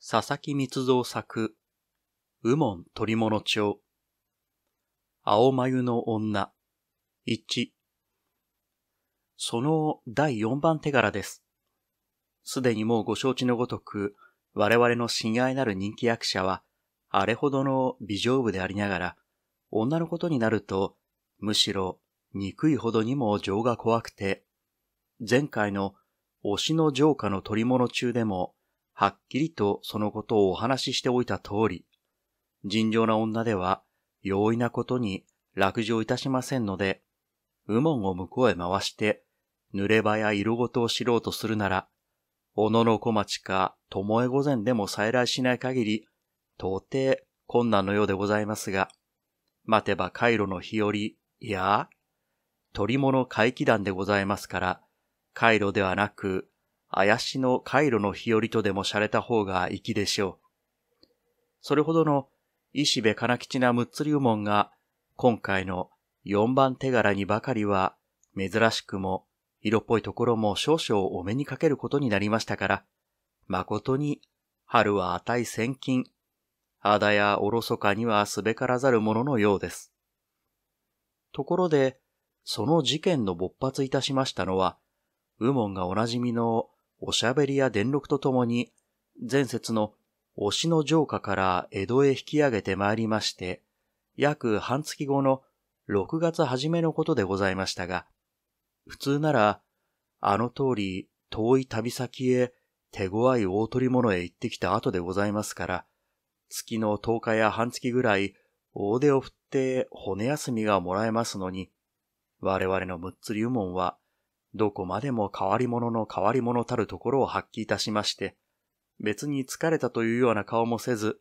佐々木密造作、右門取物町、青眉の女、一。その第四番手柄です。すでにもうご承知のごとく、我々の親愛なる人気役者は、あれほどの美女部でありながら、女のことになると、むしろ憎いほどにも情が怖くて、前回の推しの浄化の取り物中でも、はっきりとそのことをお話ししておいた通り、尋常な女では容易なことに落城いたしませんので、右門を向こうへ回して、濡れ場や色ごとを知ろうとするなら、小野の小町か巴御前でも再来しない限り、到底困難のようでございますが、待てばカイロの日和、いや、鳥物怪奇団でございますから、カイロではなく怪しのカイロの日和とでも洒落た方が粋でしょう。それほどの石部金吉なムッツリウモンが今回の四番手柄にばかりは珍しくも色っぽいところも少々お目にかけることになりましたから、誠に春は値千金、肌やおろそかにはすべからざるもののようです。ところで、その事件の勃発いたしましたのは、右門がおなじみのおしゃべりや電力とともに、前節の推しの城下から江戸へ引き上げてまいりまして、約半月後の6月初めのことでございましたが、普通なら、あの通り遠い旅先へ手強い大取物へ行ってきた後でございますから、月の10日や半月ぐらい大手を振って骨休みがもらえますのに、我々のむっつり右門はどこまでも変わり者の変わり者たるところを発揮いたしまして、別に疲れたというような顔もせず、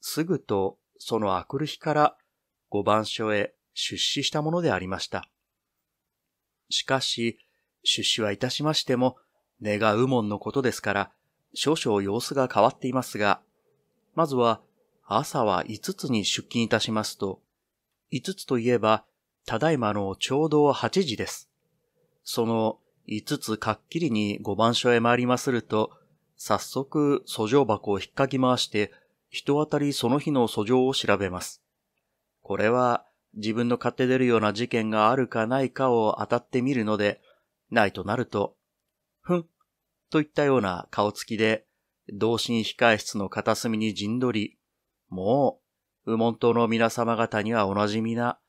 すぐとそのあくる日から五番所へ出資したものでありました。しかし、出資はいたしましても、願うもんのことですから、少々様子が変わっていますが、まずは朝は五つに出勤いたしますと、五つといえば、ただいまのちょうど八時です。その5つかっきりに五番所へ参りますると、早速訴状箱を引っかき回して、人当たりその日の訴状を調べます。これは自分の買って出るような事件があるかないかを当たってみるので、ないとなると、ふん、といったような顔つきで、同心控室の片隅に陣取り、もう、右門島の皆様方にはおなじみな、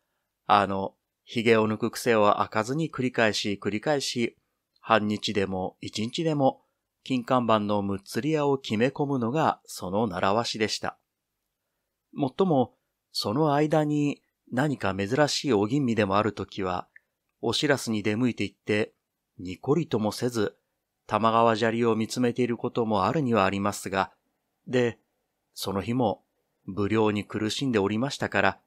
あの、髭を抜く癖は開かずに繰り返し繰り返し、半日でも一日でも、金看板のむっつり屋を決め込むのがその習わしでした。もっとも、その間に何か珍しいお吟味でもあるときは、おしらすに出向いていって、にこりともせず、玉川砂利を見つめていることもあるにはありますが、で、その日も、無料に苦しんでおりましたから、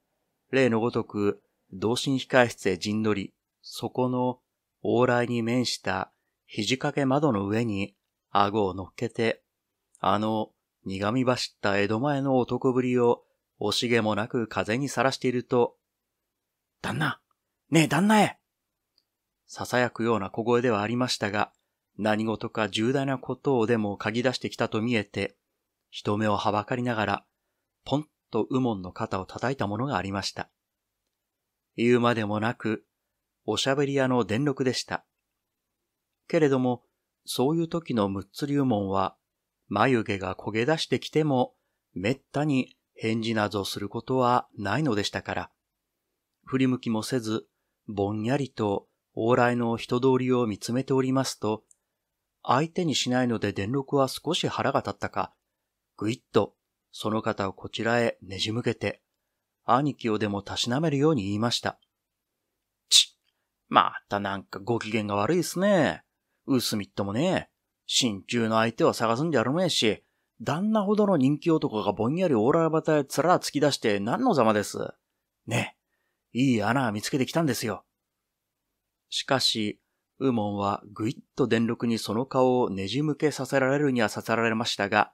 例のごとく、同心控室へ陣取り、そこの往来に面した肘掛け窓の上に顎を乗っけて、あの苦み走った江戸前の男ぶりを惜しげもなく風にさらしていると、旦那ねえ旦那へ囁くような小声ではありましたが、何事か重大なことをでも嗅ぎ出してきたと見えて、人目をはばかりながら、ポンと右門の肩を叩いたものがありました。言うまでもなく、おしゃべり屋の電力でした。けれども、そういう時のムッツリウモンは、眉毛が焦げ出してきても、めったに返事などすることはないのでしたから、振り向きもせず、ぼんやりと往来の人通りを見つめておりますと、相手にしないので電力は少し腹が立ったか、ぐいっとその方をこちらへねじ向けて、兄貴をでもたしなめるように言いました。ち、またなんかご機嫌が悪いですね。うすみっともね、心中の相手を探すんじゃあるめえし、旦那ほどの人気男がぼんやりオーラバタへつら突き出して何のざまです。ねえ、いい穴見つけてきたんですよ。しかし、ウーモンはぐいっと電力にその顔をねじ向けさせられるにはさせられましたが、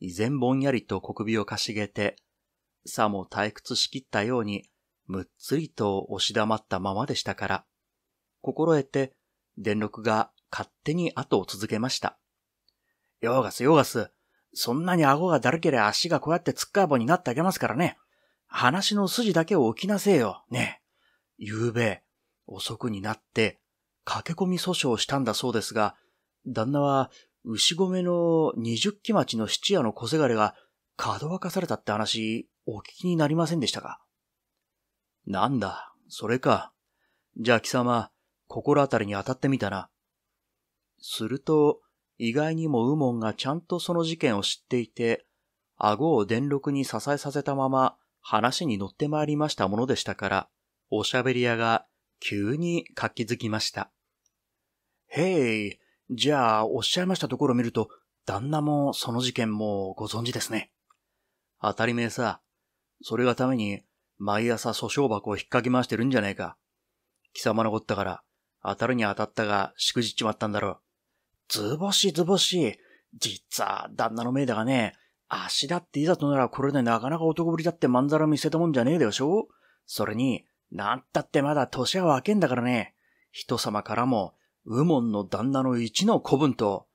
依然ぼんやりと小首をかしげて、さも退屈しきったように、むっつりと押し黙ったままでしたから、心得て、電力が勝手に後を続けました。ヨーガス、ヨーガス、そんなに顎がだるけりゃ足がこうやってつっかい棒になってあげますからね。話の筋だけを置きなせえよ、ねえ。ゆうべ、遅くになって、駆け込み訴訟をしたんだそうですが、旦那は、牛込の二十期町の質屋の小せがれがかどわかされたって話、お聞きになりませんでしたかなんだ、それか。じゃあ貴様、心当たりに当たってみたな。すると、意外にも右門がちゃんとその事件を知っていて、顎を電力に支えさせたまま話に乗ってまいりましたものでしたから、おしゃべり屋が急に活気づきました。へい、じゃあおっしゃいましたところを見ると、旦那もその事件もご存知ですね。当たり前さ。それがために、毎朝訴訟箱を引っかき回してるんじゃねえか。貴様のこったから、当たるに当たったが、しくじっちまったんだろう。しずぼし。実は、旦那の命だがね、足だっていざとならこれでなかなか男ぶりだってまんざら見せたもんじゃねえでしょそれに、なんたってまだ年は分けんだからね。人様からも、右門の旦那の一の子分と、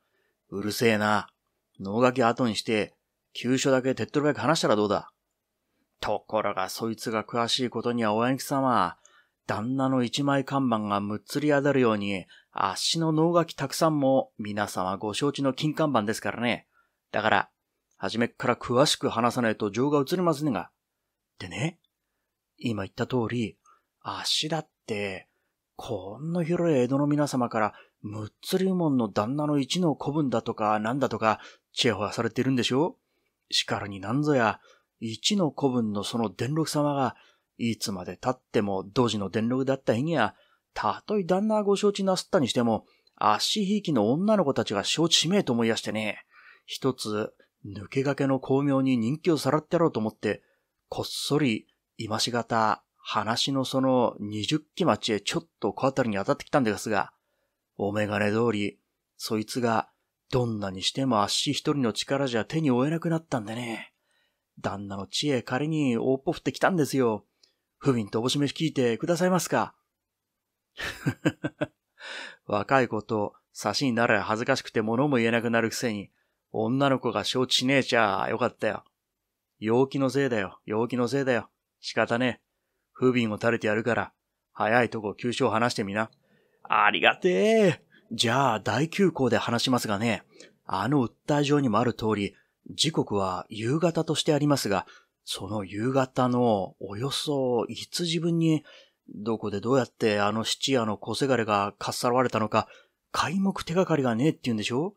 うるせえな。脳書き後にして、急所だけ手っ取り早く話したらどうだ。ところがそいつが詳しいことにはおさん様、旦那の一枚看板がむっつりあだるように、足の脳書きたくさんも皆様ご承知の金看板ですからね。だから、初めっから詳しく話さないと情が移りませんが。でね、今言った通り、足だって、こんな広い江戸の皆様から、むっつり門の旦那の一の子分だとか、なんだとか、チェホヤされてるんでしょしかるになぞや、一の古文のその伝六様が、いつまで経っても同時の伝六だった日には、たとえ旦那はご承知なすったにしても、足ひいきの女の子たちが承知しめえと思い出してね、一つ、抜けがけの巧妙に人気をさらってやろうと思って、こっそり、今しがた、話のその二十期町へちょっと小当たりに当たってきたんですが、お眼鏡通り、そいつがどんなにしても足一人の力じゃ手に負えなくなったんでね。旦那の知恵仮に大っぽ振ってきたんですよ。不憫とおぼしめし聞いてくださいますか 若い子と差しになれ恥ずかしくて物も言えなくなるくせに、女の子が承知しねえちゃよかったよ。陽気のせいだよ、陽気のせいだよ。仕方ねえ。不憫を垂れてやるから、早いとこ急所を離してみな。ありがてえじゃあ、大急行で話しますがね、あの訴え状にもある通り、時刻は夕方としてありますが、その夕方のおよそいつ時分に、どこでどうやってあの七夜の小せがれがかっさらわれたのか、皆目手がかりがねえって言うんでしょ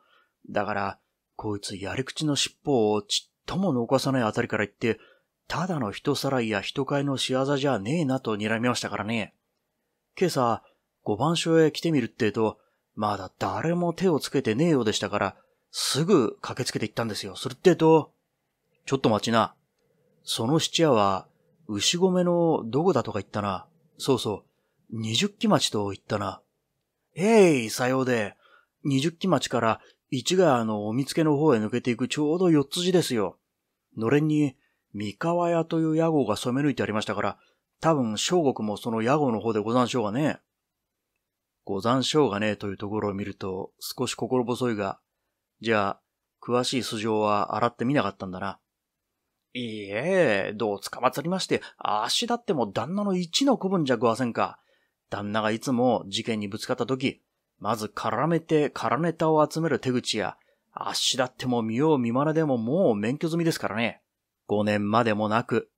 だから、こいつやり口の尻尾をちっとも残さないあたりから言って、ただの人さらいや人買いの仕業じゃねえなと睨みましたからね。今朝、五番所へ来てみるってえと、まだ誰も手をつけてねえようでしたから、すぐ駆けつけて行ったんですよ。するってと、ちょっと待ちな。その質屋は、牛込のどこだとか言ったな。そうそう、二十木町と言ったな。えい、さようで、二十木町から市川のお見つけの方へ抜けていくちょうど四つ字ですよ。のれんに、三河屋という屋号が染め抜いてありましたから、多分、小国もその屋号の方でござんしょうがね。ご残照がねえというところを見ると少し心細いが、じゃあ、詳しい素性は洗ってみなかったんだな。いいえ、どう捕まつりまして、あしだっても旦那の一の子分じゃごわせんか。旦那がいつも事件にぶつかった時、まず絡めて空ネタを集める手口や、あしだっても見よう見まねでももう免許済みですからね。5年までもなく、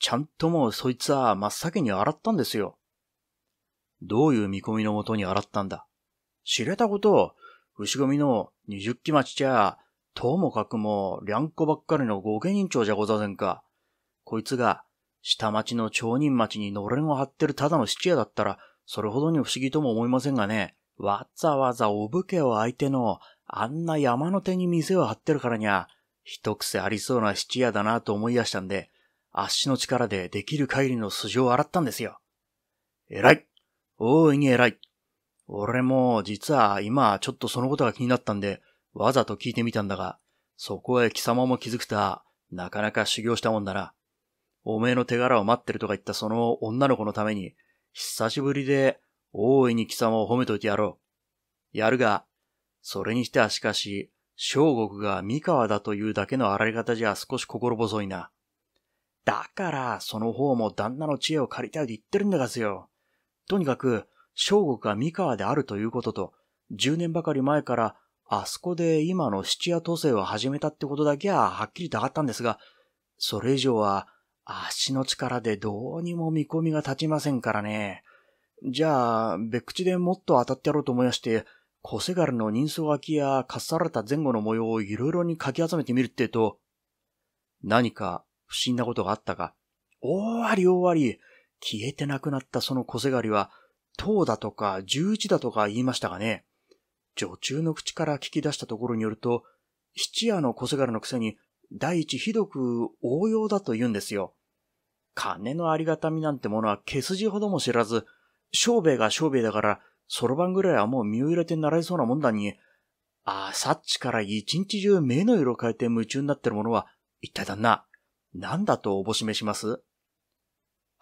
ちゃんともうそいつは真っ先に洗ったんですよ。どういう見込みのもとに洗ったんだ。知れたことを、牛組の二十期町じゃ、ともかくも、りゃんこばっかりの御家人長じゃござせんか。こいつが、下町の町人町にのれんを張ってるただの質屋だったら、それほどに不思議とも思いませんがね、わざわざお武家を相手の、あんな山の手に店を張ってるからにゃ、一癖ありそうな質屋だなと思い出したんで、足の力でできる限りの素性を洗ったんですよ。えらい大いに偉い。俺も実は今ちょっとそのことが気になったんで、わざと聞いてみたんだが、そこへ貴様も気づくた、なかなか修行したもんだな。おめえの手柄を待ってるとか言ったその女の子のために、久しぶりで大いに貴様を褒めといてやろう。やるが、それにしてはしかし、小国が三河だというだけのあられ方じゃ少し心細いな。だから、その方も旦那の知恵を借りたいと言ってるんだがすよ。とにかく、正国が三河であるということと、10年ばかり前から、あそこで今の七夜都政を始めたってことだけははっきりとあったんですが、それ以上は足の力でどうにも見込みが立ちませんからね。じゃあ、別口でもっと当たってやろうと思いまして、小せがれの人相書きやかっさられた前後の模様をいろいろにかき集めてみるってと、何か不審なことがあったか、大あり大あり、消えてなくなったその小せがりは、塔だとか十一だとか言いましたがね、女中の口から聞き出したところによると、七夜の小せがりのくせに、第一ひどく応用だと言うんですよ。金のありがたみなんてものは毛筋ほども知らず、商兵衛が商兵衛だから、そろばんぐらいはもう身を入れて習いそうなもんだに、ああ、さっちから一日中目の色変えて夢中になってるものは、一体旦那、なんだとおぼしめします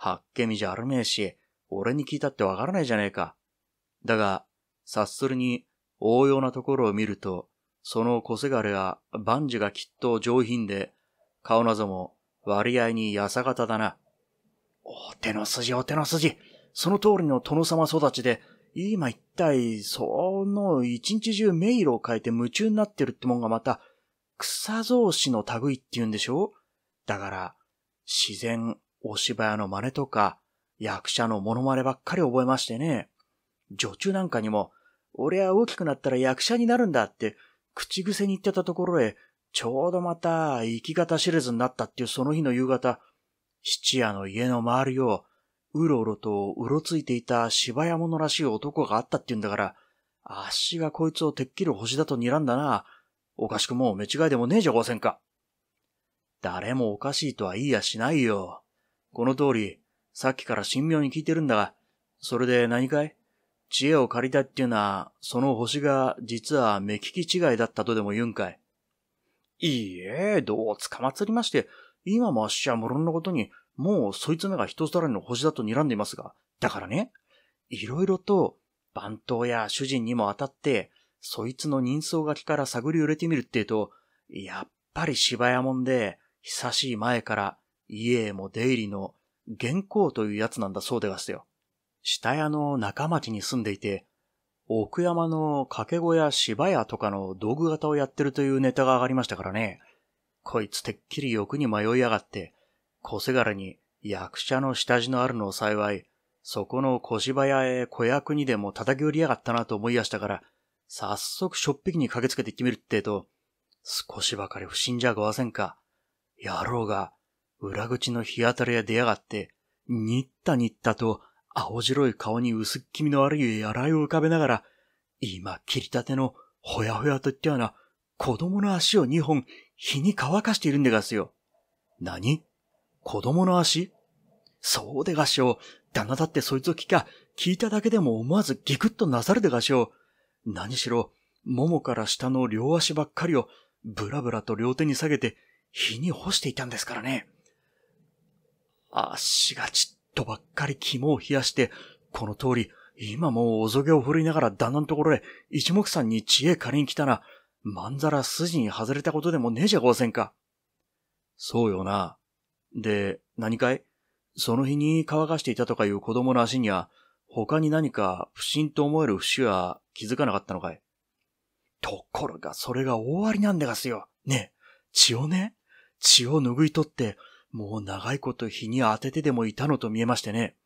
はっけみじゃあるめえし、俺に聞いたってわからないじゃねえか。だが、察するに、応用なところを見ると、その小せがれは、万事がきっと上品で、顔なぞも割合にやさ型だな。お手の筋、お手の筋。その通りの殿様育ちで、今一体、その一日中迷路を変えて夢中になってるってもんがまた、草造子の類って言うんでしょだから、自然、お芝居の真似とか、役者のモノマネばっかり覚えましてね。女中なんかにも、俺は大きくなったら役者になるんだって、口癖に言ってたところへ、ちょうどまた、生き方知れずになったっていうその日の夕方、質屋の家の周りを、うろうろとうろついていた芝屋者らしい男があったっていうんだから、あっしがこいつをてっきり星だと睨んだな。おかしくもう目違いでもねえじゃごせんか。誰もおかしいとは言いやしないよ。この通り、さっきから神妙に聞いてるんだが、それで何かい知恵を借りたっていうのは、その星が実は目利き違いだったとでも言うんかいいいえ、どうつかまつりまして、今もあっしは無論のことに、もうそいつらが人さらの星だと睨んでいますが、だからね、いろいろと番頭や主人にも当たって、そいつの人相書きから探り売れてみるってえと、やっぱり芝屋もんで、久しい前から家へも出入りの原稿というやつなんだそうでがすよ。下屋の中町に住んでいて、奥山の掛け小屋芝屋とかの道具型をやってるというネタが上がりましたからね。こいつてっきり欲に迷いやがって、小せがれに役者の下地のあるのを幸い、そこの小芝屋へ子役にでも叩き売りやがったなと思いやしたから、早速しょっぴきに駆けつけて行ってみるってと、少しばかり不審じゃごわせんか。野郎が裏口の日当たりが出やがって、にったにったと青白い顔に薄っ気味の悪い笑いを浮かべながら、今切りたてのほやほやといったような子供の足を二本火に乾かしているんでがすよ。何子供の足そうでがしょう。旦那だってそいつを聞きゃ、聞いただけでも思わずギクッとなさるでがしょう。何しろ、ももから下の両足ばっかりを、ぶらぶらと両手に下げて、火に干していたんですからね。足がちっとばっかり肝を冷やして、この通り、今もうおぞげを振りながら旦那のところへ一目散に知恵借りに来たな。まんざら筋に外れたことでもねえじゃごせんか。そうよな。で、何かいその日に乾かしていたとかいう子供の足には、他に何か不審と思える節は気づかなかったのかいところがそれが終わりなんでがすよ。ねえ、血をね、血を拭い取って、もう長いこと日に当ててでもいたのと見えましてね。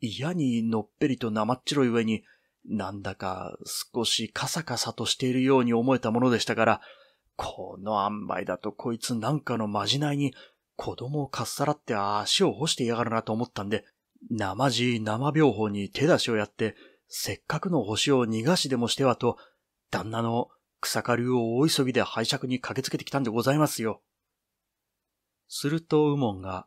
嫌にのっぺりと生っちろい上に、なんだか少しカサカサとしているように思えたものでしたから、この塩梅だとこいつなんかのまじないに子供をかっさらって足を干してやがるなと思ったんで、生じ生病法に手出しをやって、せっかくの星を逃がしでもしてはと、旦那の草刈りを大急ぎで拝借に駆けつけてきたんでございますよ。すると右門が、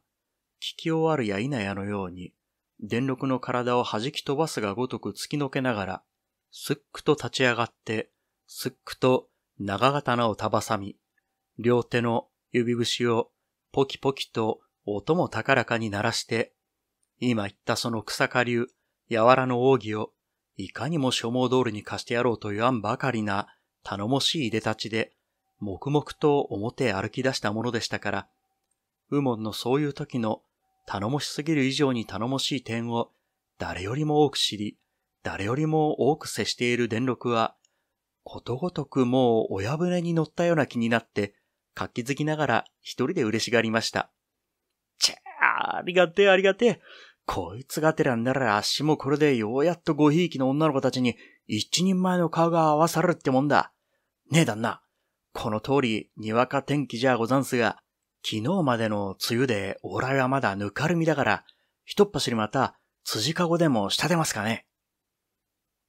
聞き終わるや否やのように、電力の体を弾き飛ばすがごとく突きのけながら、すっくと立ち上がって、すっくと長刀を束さみ、両手の指節をポキポキと音も高らかに鳴らして、今言ったその草下流、柔らの奥義を、いかにも所望通りに貸してやろうと言わんばかりな、頼もしい出立ちで、黙々と表へ歩き出したものでしたから、右門のそういう時の頼もしすぎる以上に頼もしい点を誰よりも多く知り、誰よりも多く接している電録は、ことごとくもう親船に乗ったような気になって、活気づきながら一人で嬉しがりました。ちゃあ、ありがてえありがてえ。こいつがてらんならあっしもこれでようやっとごひいきの女の子たちに一人前の顔が合わされるってもんだ。ねえ旦那、この通りにわか天気じゃござんすが、昨日までの梅雨で往来はまだぬかるみだから、ひとっ走りまた辻かごでも仕立てますかね。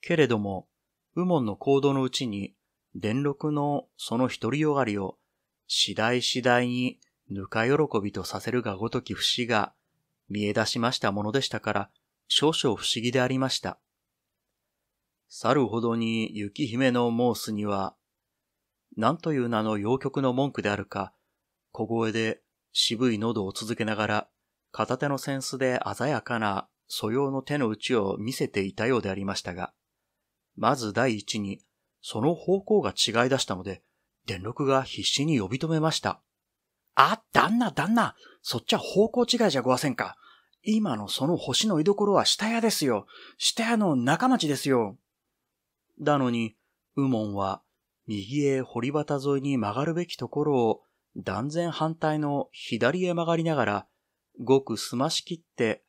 けれども、右門の行動のうちに、伝六のその独りよがりを、次第次第にぬか喜びとさせるがごとき節が見え出しましたものでしたから、少々不思議でありました。去るほどに雪姫の申すには、何という名の洋曲の文句であるか、小声で渋い喉を続けながら、片手の扇子で鮮やかな素養の手の内を見せていたようでありましたが、まず第一に、その方向が違い出したので、電力が必死に呼び止めました。あ、旦那、旦那、そっちは方向違いじゃごわせんか。今のその星の居所は下屋ですよ。下屋の中町ですよ。だのに、右門は、右へ堀端沿いに曲がるべきところを断然反対の左へ曲がりながら、ごくすましきって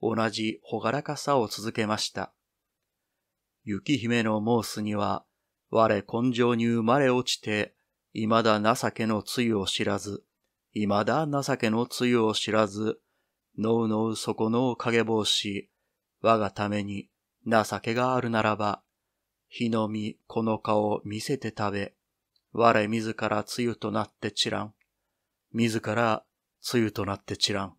同じ朗らかさを続けました。雪姫の申すには、我根性に生まれ落ちて、未だ情けのつゆを知らず、未だ情けのつゆを知らず、のうのうそこの影帽子、我がために情けがあるならば、日の実この顔見せて食べ、我自ら梅雨となって散らん。自ら梅雨となって散らん。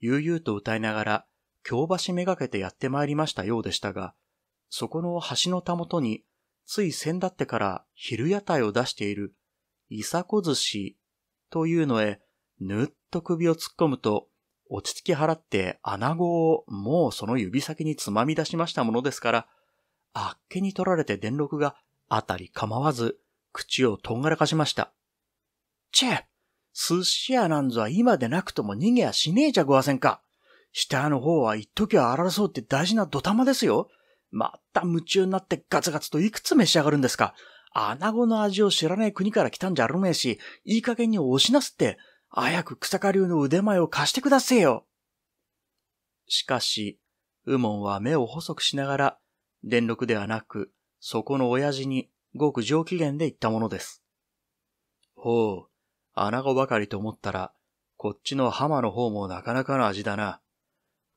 悠々と歌いながら、京橋めがけてやってまいりましたようでしたが、そこの橋のたもとに、つい先だってから昼屋台を出している、いさこ寿司というのへ、ぬっと首を突っ込むと、落ち着き払って穴子をもうその指先につまみ出しましたものですから、あっけに取られて電録があたり構わず口をとんがらかしました。チェ寿司屋なんぞは今でなくとも逃げやしねえじゃごわせんか。下の方は一時はそうって大事な土玉ですよ。また夢中になってガツガツといくつ召し上がるんですか。穴子の味を知らない国から来たんじゃあるめえし、いい加減に押しなすって、早く草刈流の腕前を貸してくだせえよ。しかし、右門は目を細くしながら、電力ではなく、そこの親父にごく上機嫌で言ったものです。ほう、穴子ばかりと思ったら、こっちの浜の方もなかなかの味だな。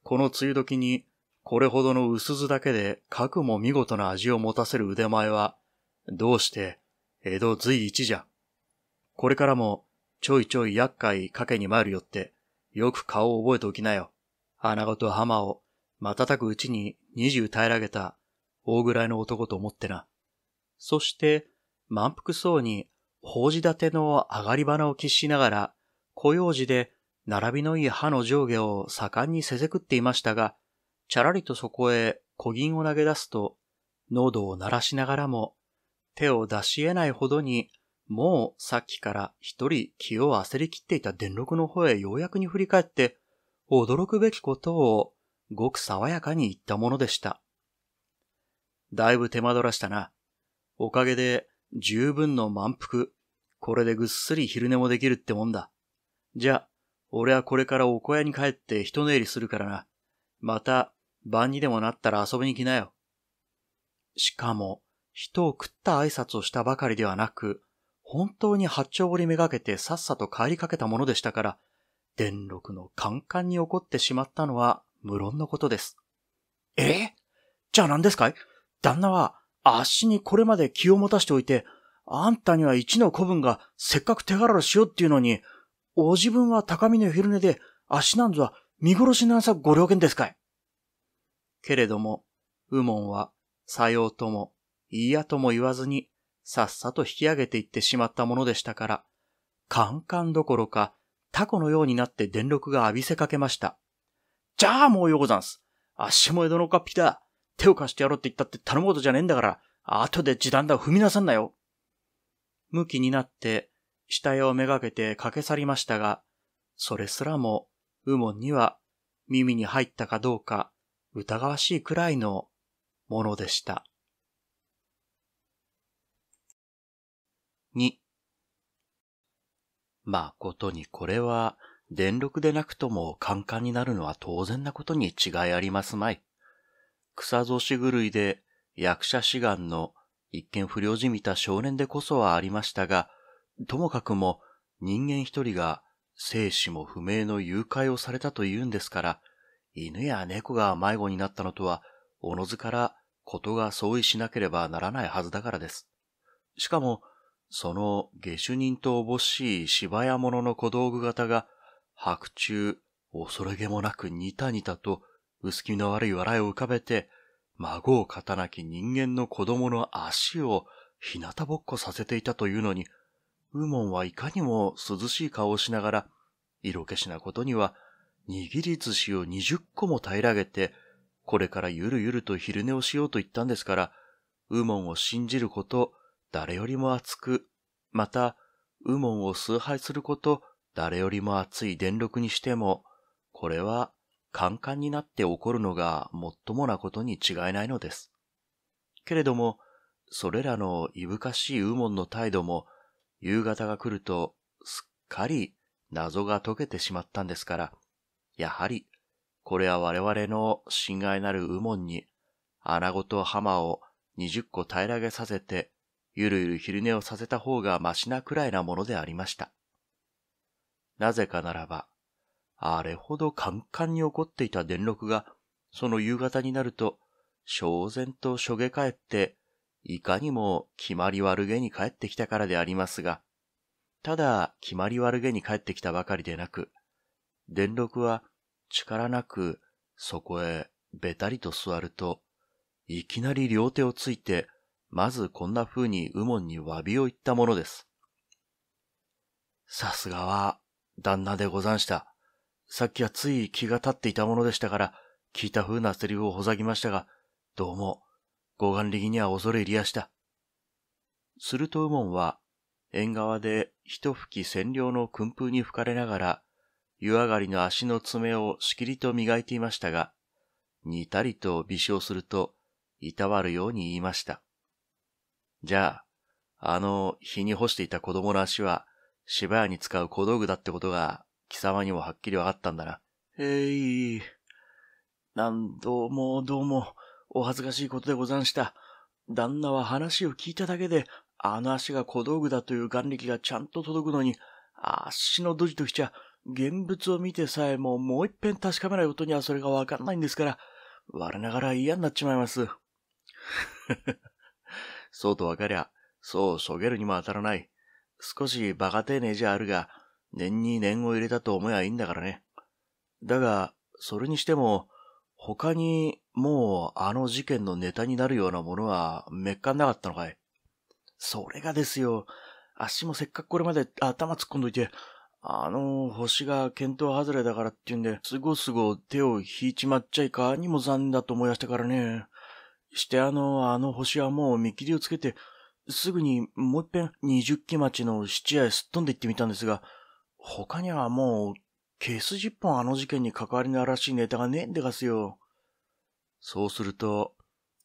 この梅雨時に、これほどの薄酢だけで、核も見事な味を持たせる腕前は、どうして、江戸随一じゃ。これからも、ちょいちょい厄介かけに参るよって、よく顔を覚えておきなよ。穴子と浜を、瞬くうちに二十平らげた、大ぐらいの男と思ってな。そして、満腹そうに、法事立ての上がり花を喫しながら、雇用時で並びのいい歯の上下を盛んにせせくっていましたが、ちゃらりとそこへ小銀を投げ出すと、喉を鳴らしながらも、手を出し得ないほどに、もうさっきから一人気を焦りきっていた電力の方へようやくに振り返って、驚くべきことをごく爽やかに言ったものでした。だいぶ手間取らしたな。おかげで十分の満腹。これでぐっすり昼寝もできるってもんだ。じゃあ、俺はこれからお小屋に帰って一寝入りするからな。また、晩にでもなったら遊びに来なよ。しかも、人を食った挨拶をしたばかりではなく、本当に八丁堀めがけてさっさと帰りかけたものでしたから、電六のカンカンに怒ってしまったのは無論のことです。えじゃあ何ですかい旦那はあっしにこれまで気を持たしておいて、あんたには一の子分がせっかく手柄をしようっていうのに、お自分は高みの昼寝で、あっしなんぞは見殺しなさご了見ですかい。けれども、右門は、さようとも、いいやとも言わずに、さっさと引き上げていってしまったものでしたから、カンカンどころか、タコのようになって電力が浴びせかけました。じゃあもうようござんす。あっしも江戸のかっぴだ。手を貸してやろうって言ったって頼むことじゃねえんだから、後で時短だ踏みなさんなよ。向きになって、死体をめがけて駆け去りましたが、それすらも、右門には耳に入ったかどうか疑わしいくらいのものでした。二。まことにこれは電力でなくともカンカンになるのは当然なことに違いありますまい。草草子狂いで役者志願の一見不良じみた少年でこそはありましたが、ともかくも人間一人が生死も不明の誘拐をされたというんですから、犬や猫が迷子になったのとは、おのずからことが相違しなければならないはずだからです。しかも、その下手人とおぼしい芝屋者の小道具型が、白昼、恐れげもなくニタニタと薄気の悪い笑いを浮かべて、孫を刀なき人間の子供の足を日向ぼっこさせていたというのに、ウーモンはいかにも涼しい顔をしながら、色気しなことには、握り寿司を20個も平らげて、これからゆるゆると昼寝をしようと言ったんですから、ウーモンを信じること、誰よりも熱く、また、ウーモンを崇拝すること、誰よりも熱い電力にしても、これはカンカンになって起こるのが最もなことに違いないのです。けれども、それらのいぶかしい右門の態度も、夕方が来ると、すっかり謎が解けてしまったんですから、やはり、これは我々の親愛なる右門に、穴子と浜を二十個平らげさせて、ゆるゆる昼寝をさせた方がましなくらいなものでありました。なぜかならば、あれほどカンカンに怒っていた電録が、その夕方になると、焦然としょげ返って、いかにも決まり悪げに帰ってきたからでありますが、ただ決まり悪げに帰ってきたばかりでなく、電録は力なくそこへべたりと座ると、いきなり両手をついて、まずこんな風に右門に詫びを言ったものです。さすがは、旦那でござんした。さっきはつい気が立っていたものでしたから、聞いた風なセリフをほざきましたが、どうも、護岸力には恐れ入りやした。すると右門は、縁側で一吹き占領の訓風に吹かれながら、湯上がりの足の爪をしきりと磨いていましたが、にたりと微笑すると、いたわるように言いました。じゃあ、あの、日に干していた子供の足は、芝屋に使う小道具だってことが貴様にもはっきりわかったんだな。えい。何度もどうも、お恥ずかしいことでござんした。旦那は話を聞いただけで、あの足が小道具だという眼力がちゃんと届くのに、足のドジときちゃ、現物を見てさえももう一遍確かめないことにはそれがわかんないんですから、我ながら嫌になっちまいます。そうとわかりゃ、そうしょげるにも当たらない。少し馬鹿丁寧じゃあるが、念に念を入れたと思えばいいんだからね。だが、それにしても、他にもうあの事件のネタになるようなものはめっかんなかったのかい。それがですよ、あっしもせっかくこれまで頭突っ込んどいて、あの星が見当外れだからっていうんで、すごすご手を引いちまっちゃいかにも残念だと思い出したからね。してあの、あの星はもう見切りをつけて、すぐにもう一遍二十期町の七夜へすっ飛んで行ってみたんですが、他にはもう、ケース10本あの事件に関わりのあらしいネタがねえんでがすよ。そうすると、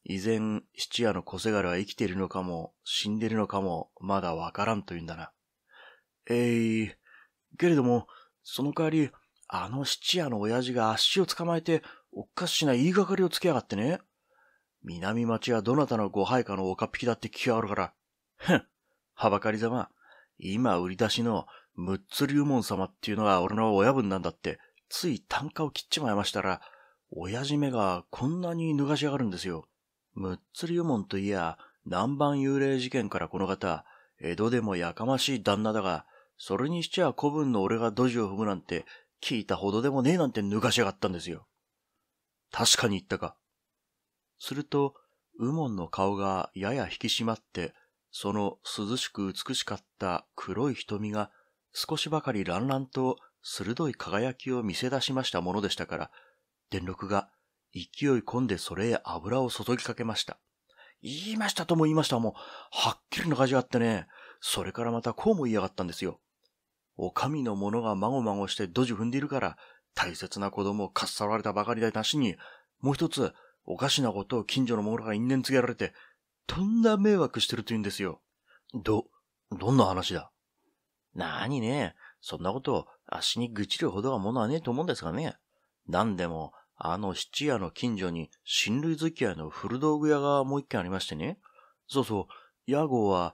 依然、質屋の小せがれは生きているのかも、死んでるのかも、まだわからんというんだな。ええー、けれども、その代わり、あの質屋の親父が足を捕まえて、おかしな言いがかりをつけやがってね。南町はどなたのご配下のおかっぴきだって気があるから。ふん、はばかりざま、今売り出しの六つ竜門様っていうのは俺の親分なんだって、つい単価を切っちまいましたら、親父めがこんなに脱がしやがるんですよ。六つ竜門といや、南蛮幽霊事件からこの方、江戸でもやかましい旦那だが、それにしちゃ古文の俺がドジを踏むなんて、聞いたほどでもねえなんて脱がしやがったんですよ。確かに言ったか。すると、右門の顔がやや引き締まって、その涼しく美しかった黒い瞳が少しばかり乱々と鋭い輝きを見せ出しましたものでしたから、電力が勢い込んでそれへ油を注ぎかけました。言いましたとも言いましたも、はっきりな感じがあってね、それからまたこうも言いやがったんですよ。お上の者がまごまごしてドジ踏んでいるから、大切な子供をかっさられたばかりでなしに、もう一つ、おかしなことを近所の者が因縁つけられて、とんだ迷惑してると言うんですよ。ど、どんな話だなーにね、そんなことを足に愚痴るほどはものはねえと思うんですがね。なんでも、あの質屋の近所に親類付き合いの古道具屋がもう一軒ありましてね。そうそう、屋号は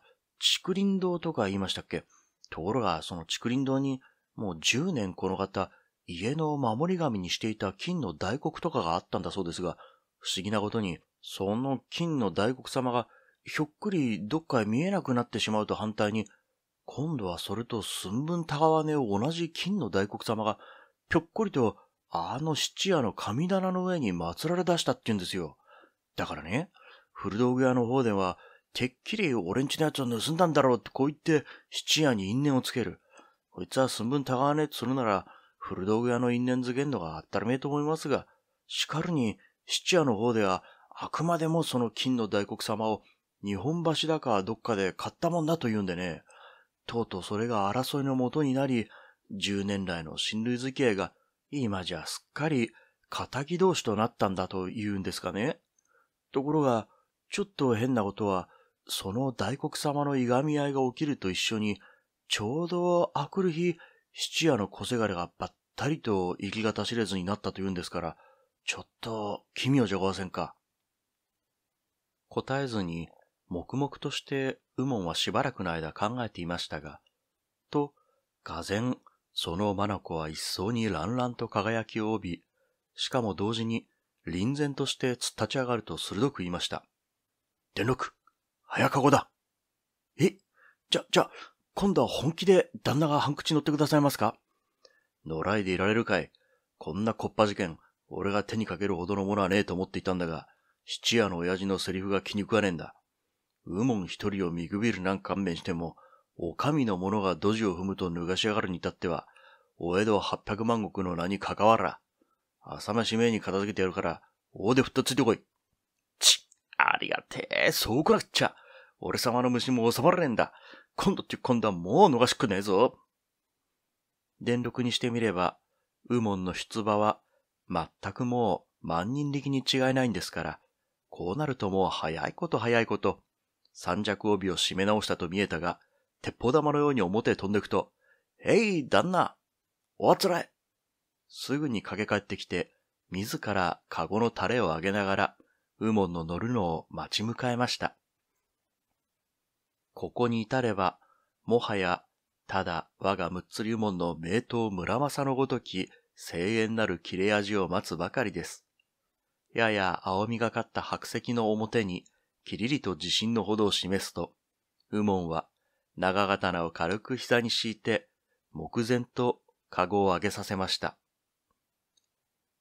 竹林堂とか言いましたっけところが、その竹林堂にもう10年この方、家の守り神にしていた金の大黒とかがあったんだそうですが、不思議なことに、その金の大黒様がひょっくりどっかへ見えなくなってしまうと反対に、今度はそれと寸分たがわねを同じ金の大黒様が、ぴょっこりと、あの七夜の神棚の上に祀られ出したって言うんですよ。だからね、古道具屋の方では、てっきり俺んちのやつを盗んだんだろうってこう言って、七夜に因縁をつける。こいつは寸分たがわねっつするなら、古道具屋の因縁づけんのが当たりえと思いますが、しかるに、七夜の方では、あくまでもその金の大黒様を、日本橋だかどっかで買ったもんだと言うんでね、とうとうそれが争いのもとになり、十年来の親類付き合いが今じゃすっかり仇同士となったんだと言うんですかね。ところが、ちょっと変なことは、その大黒様のいがみ合いが起きると一緒に、ちょうどあくる日、七夜の小せがれがばったりと生き方しれずになったと言うんですから、ちょっと奇妙じゃごわせんか。答えずに黙々として右門はしばらくの間考えていましたが、と、俄然、その眼は一層に乱々と輝きを帯び、しかも同時に、臨然として立ち上がると鋭く言いました。電力早かごだえじゃ、じゃ、今度は本気で旦那が半口乗ってくださいますかのらいでいられるかいこんなこっぱ事件、俺が手にかけるほどのものはねえと思っていたんだが、質屋の親父のセリフが気に食わねえんだ。右門一人を見くびるなん勘弁しても、お上の者が土地を踏むと脱がし上がるに至っては、お江戸八百万石の名に関わら。浅ましめに片付けてやるから、大手ふっとついてこい。ち、ありがてえ、そうこなくっちゃ。俺様の虫も収まらねえんだ。今度って今度はもう逃しくねえぞ。電力にしてみれば、右門の出馬は、全くもう万人力に違いないんですから、こうなるともう早いこと早いこと、三尺帯を締め直したと見えたが、鉄砲玉のように表へ飛んでくと、へい、旦那おあつらえすぐに駆け返ってきて、自らカゴのタレを上げながら、右門の乗るのを待ち迎えました。ここに至れば、もはや、ただ我が六つ竜門の名刀村正のごとき、声援なる切れ味を待つばかりです。やや青みがかった白石の表に、きりりと自信のほどを示すと、右門は長刀を軽く膝に敷いて、目前と籠を上げさせました。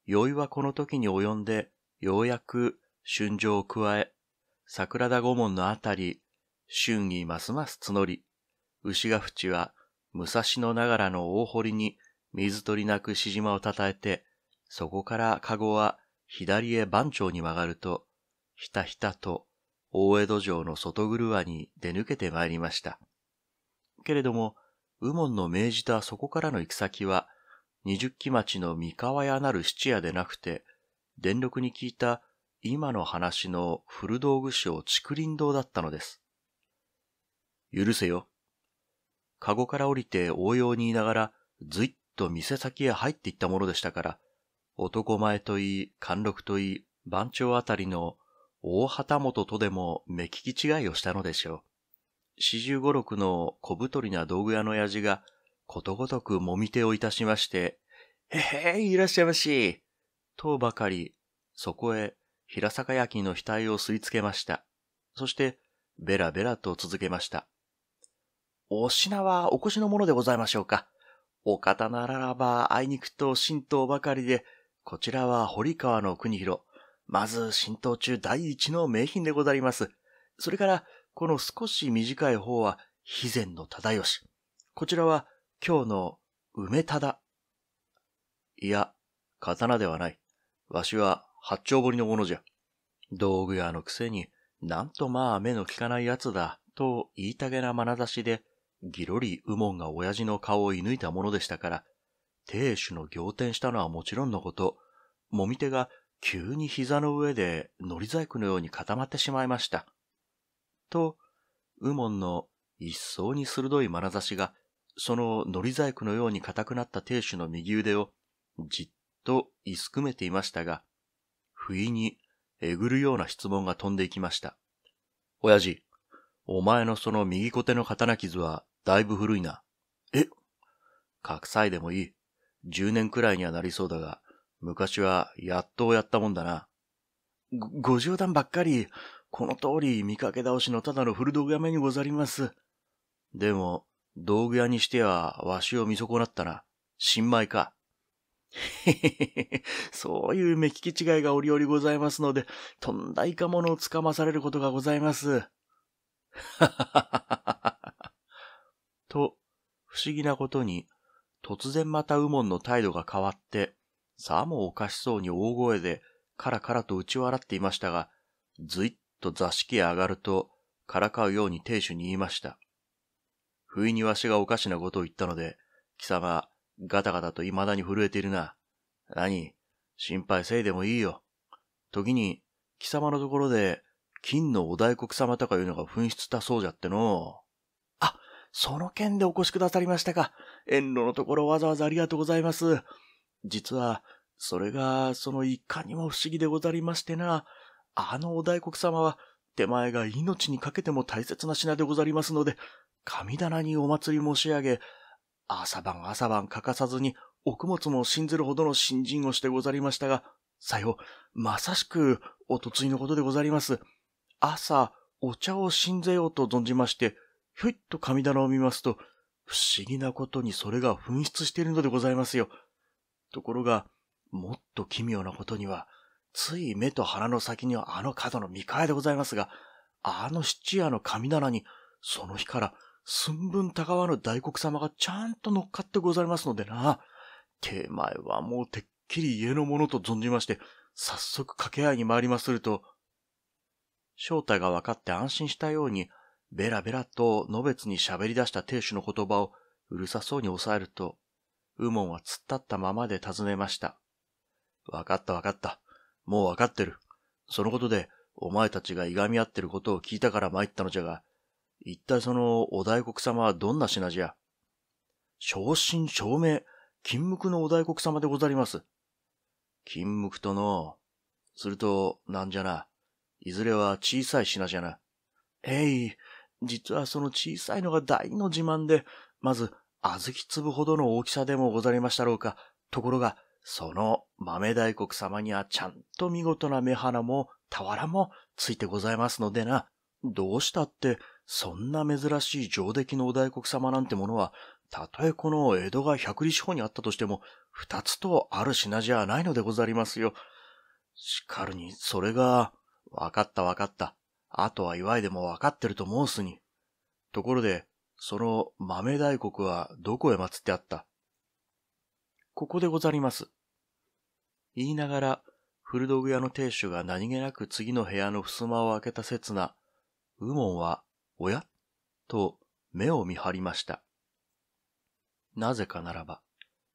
酔いはこの時に及んで、ようやく春情を加え、桜田御門のあたり、春意ますます募り、牛ヶ淵は武蔵野ながらの大堀に水鳥なくしじまをたたえて、そこから籠は左へ番長に曲がると、ひたひたと大江戸城の外ぐるわに出抜けて参りました。けれども、右門の命じたそこからの行き先は、二十木町の三河屋なる質屋でなくて、電力に聞いた今の話の古道具商竹林堂だったのです。許せよ。カゴから降りて応用に言いながら、ずいっと店先へ入っていったものでしたから、男前といい、貫禄といい、番長あたりの大旗本とでも目利き違いをしたのでしょう。四十五六の小太りな道具屋の親父が、ことごとくもみ手をいたしまして、へへいらっしゃいまし。とばかり、そこへ平坂焼きの額を吸い付けました。そして、べらべらと続けました。お品はお越しのものでございましょうか。お方ならば、あいにくと神道ばかりで、こちらは堀川の国広、まず、浸透中第一の名品でございます。それから、この少し短い方は、肥前の忠義。こちらは、今日の梅忠。いや、刀ではない。わしは、八丁堀のものじゃ。道具屋のくせに、なんとまあ目の利かない奴だ、と言いたげな眼差しで、ぎろり右門が親父の顔を射抜いたものでしたから、亭主の仰天したのはもちろんのこと、もみ手が急に膝の上で乗り細工のように固まってしまいました。と、右門の一層に鋭い眼差しが、その乗り細工のように固くなった亭主の右腕をじっといすくめていましたが、不意にえぐるような質問が飛んでいきました。親父、お前のその右小手の刀傷はだいぶ古いな。えさ彩でもいい。十年くらいにはなりそうだが、昔はやっとやったもんだな。ご、ご冗談ばっかり、この通り見かけ倒しのただの古道具屋目にござります。でも、道具屋にしてはわしを見損なったな。新米か。へへへへ、そういう目利き違いが折々ございますので、とんだいかものをつかまされることがございます。ははははと、不思議なことに、突然また右門の態度が変わって、さもおかしそうに大声で、カラカラと打ち笑っていましたが、ずいっと座敷へ上がると、からかうように亭主に言いました。不意にわしがおかしなことを言ったので、貴様、ガタガタと未だに震えているな。何心配せいでもいいよ。時に、貴様のところで、金のお大黒様とかいうのが紛失たそうじゃっての。あ、その件でお越しくださりましたか。遠路のところわざわざありがとうございます。実は、それが、そのいかにも不思議でござりましてな、あのお大黒様は、手前が命にかけても大切な品でござりますので、神棚にお祭り申し上げ、朝晩朝晩欠かさずに、お供物も信ずるほどの新人をしてござりましたが、さよ、まさしく、おとついのことでござります。朝、お茶を信ぜようと存じまして、ひょいっと神棚を見ますと、不思議なことにそれが紛失しているのでございますよ。ところが、もっと奇妙なことには、つい目と鼻の先にはあの角の見返りでございますが、あの質屋の神棚に、その日から寸分たがわぬ大黒様がちゃんと乗っかってございますのでな。手前はもうてっきり家のものと存じまして、早速掛け合いに参りますると、正体が分かって安心したように、ベラベラとのべつに喋り出した亭主の言葉をうるさそうに抑えると、ウモンは突っ立ったままで尋ねました。わかったわかった。もうわかってる。そのことで、お前たちがいがみ合ってることを聞いたから参ったのじゃが、一体そのお大黒様はどんな品じゃ正真正銘、金垢のお大黒様でござります。金垢との、すると、なんじゃな。いずれは小さい品じゃな。えい、実はその小さいのが大の自慢で、まず小豆粒ほどの大きさでもござりましたろうか。ところが、その豆大黒様にはちゃんと見事な目鼻も俵もついてございますのでな。どうしたって、そんな珍しい上出来のお大黒様なんてものは、たとえこの江戸が百里四方にあったとしても、二つとある品じゃないのでござりますよ。しかるに、それが、わかったわかった。あとは祝いでもわかってると申すに。ところで、その豆大国はどこへ祀ってあったここでござります。言いながら、古道具屋の亭主が何気なく次の部屋の襖を開けた刹那、右門は、おやと目を見張りました。なぜかならば、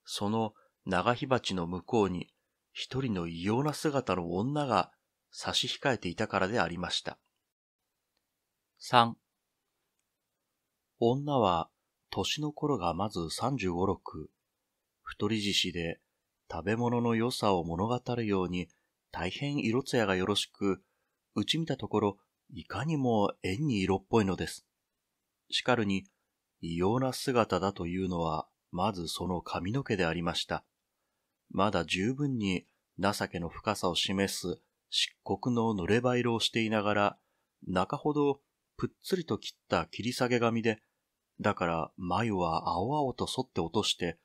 その長火鉢の向こうに一人の異様な姿の女が差し控えていたからでありました。三、女は年の頃がまず三十五六、太り獅子で食べ物の良さを物語るように大変色艶がよろしく、うち見たところいかにも縁に色っぽいのです。しかるに異様な姿だというのはまずその髪の毛でありました。まだ十分に情けの深さを示す漆黒の濡れば色をしていながら、中ほどぷっつりと切った切り下げ髪で、だから眉は青々と反って落として、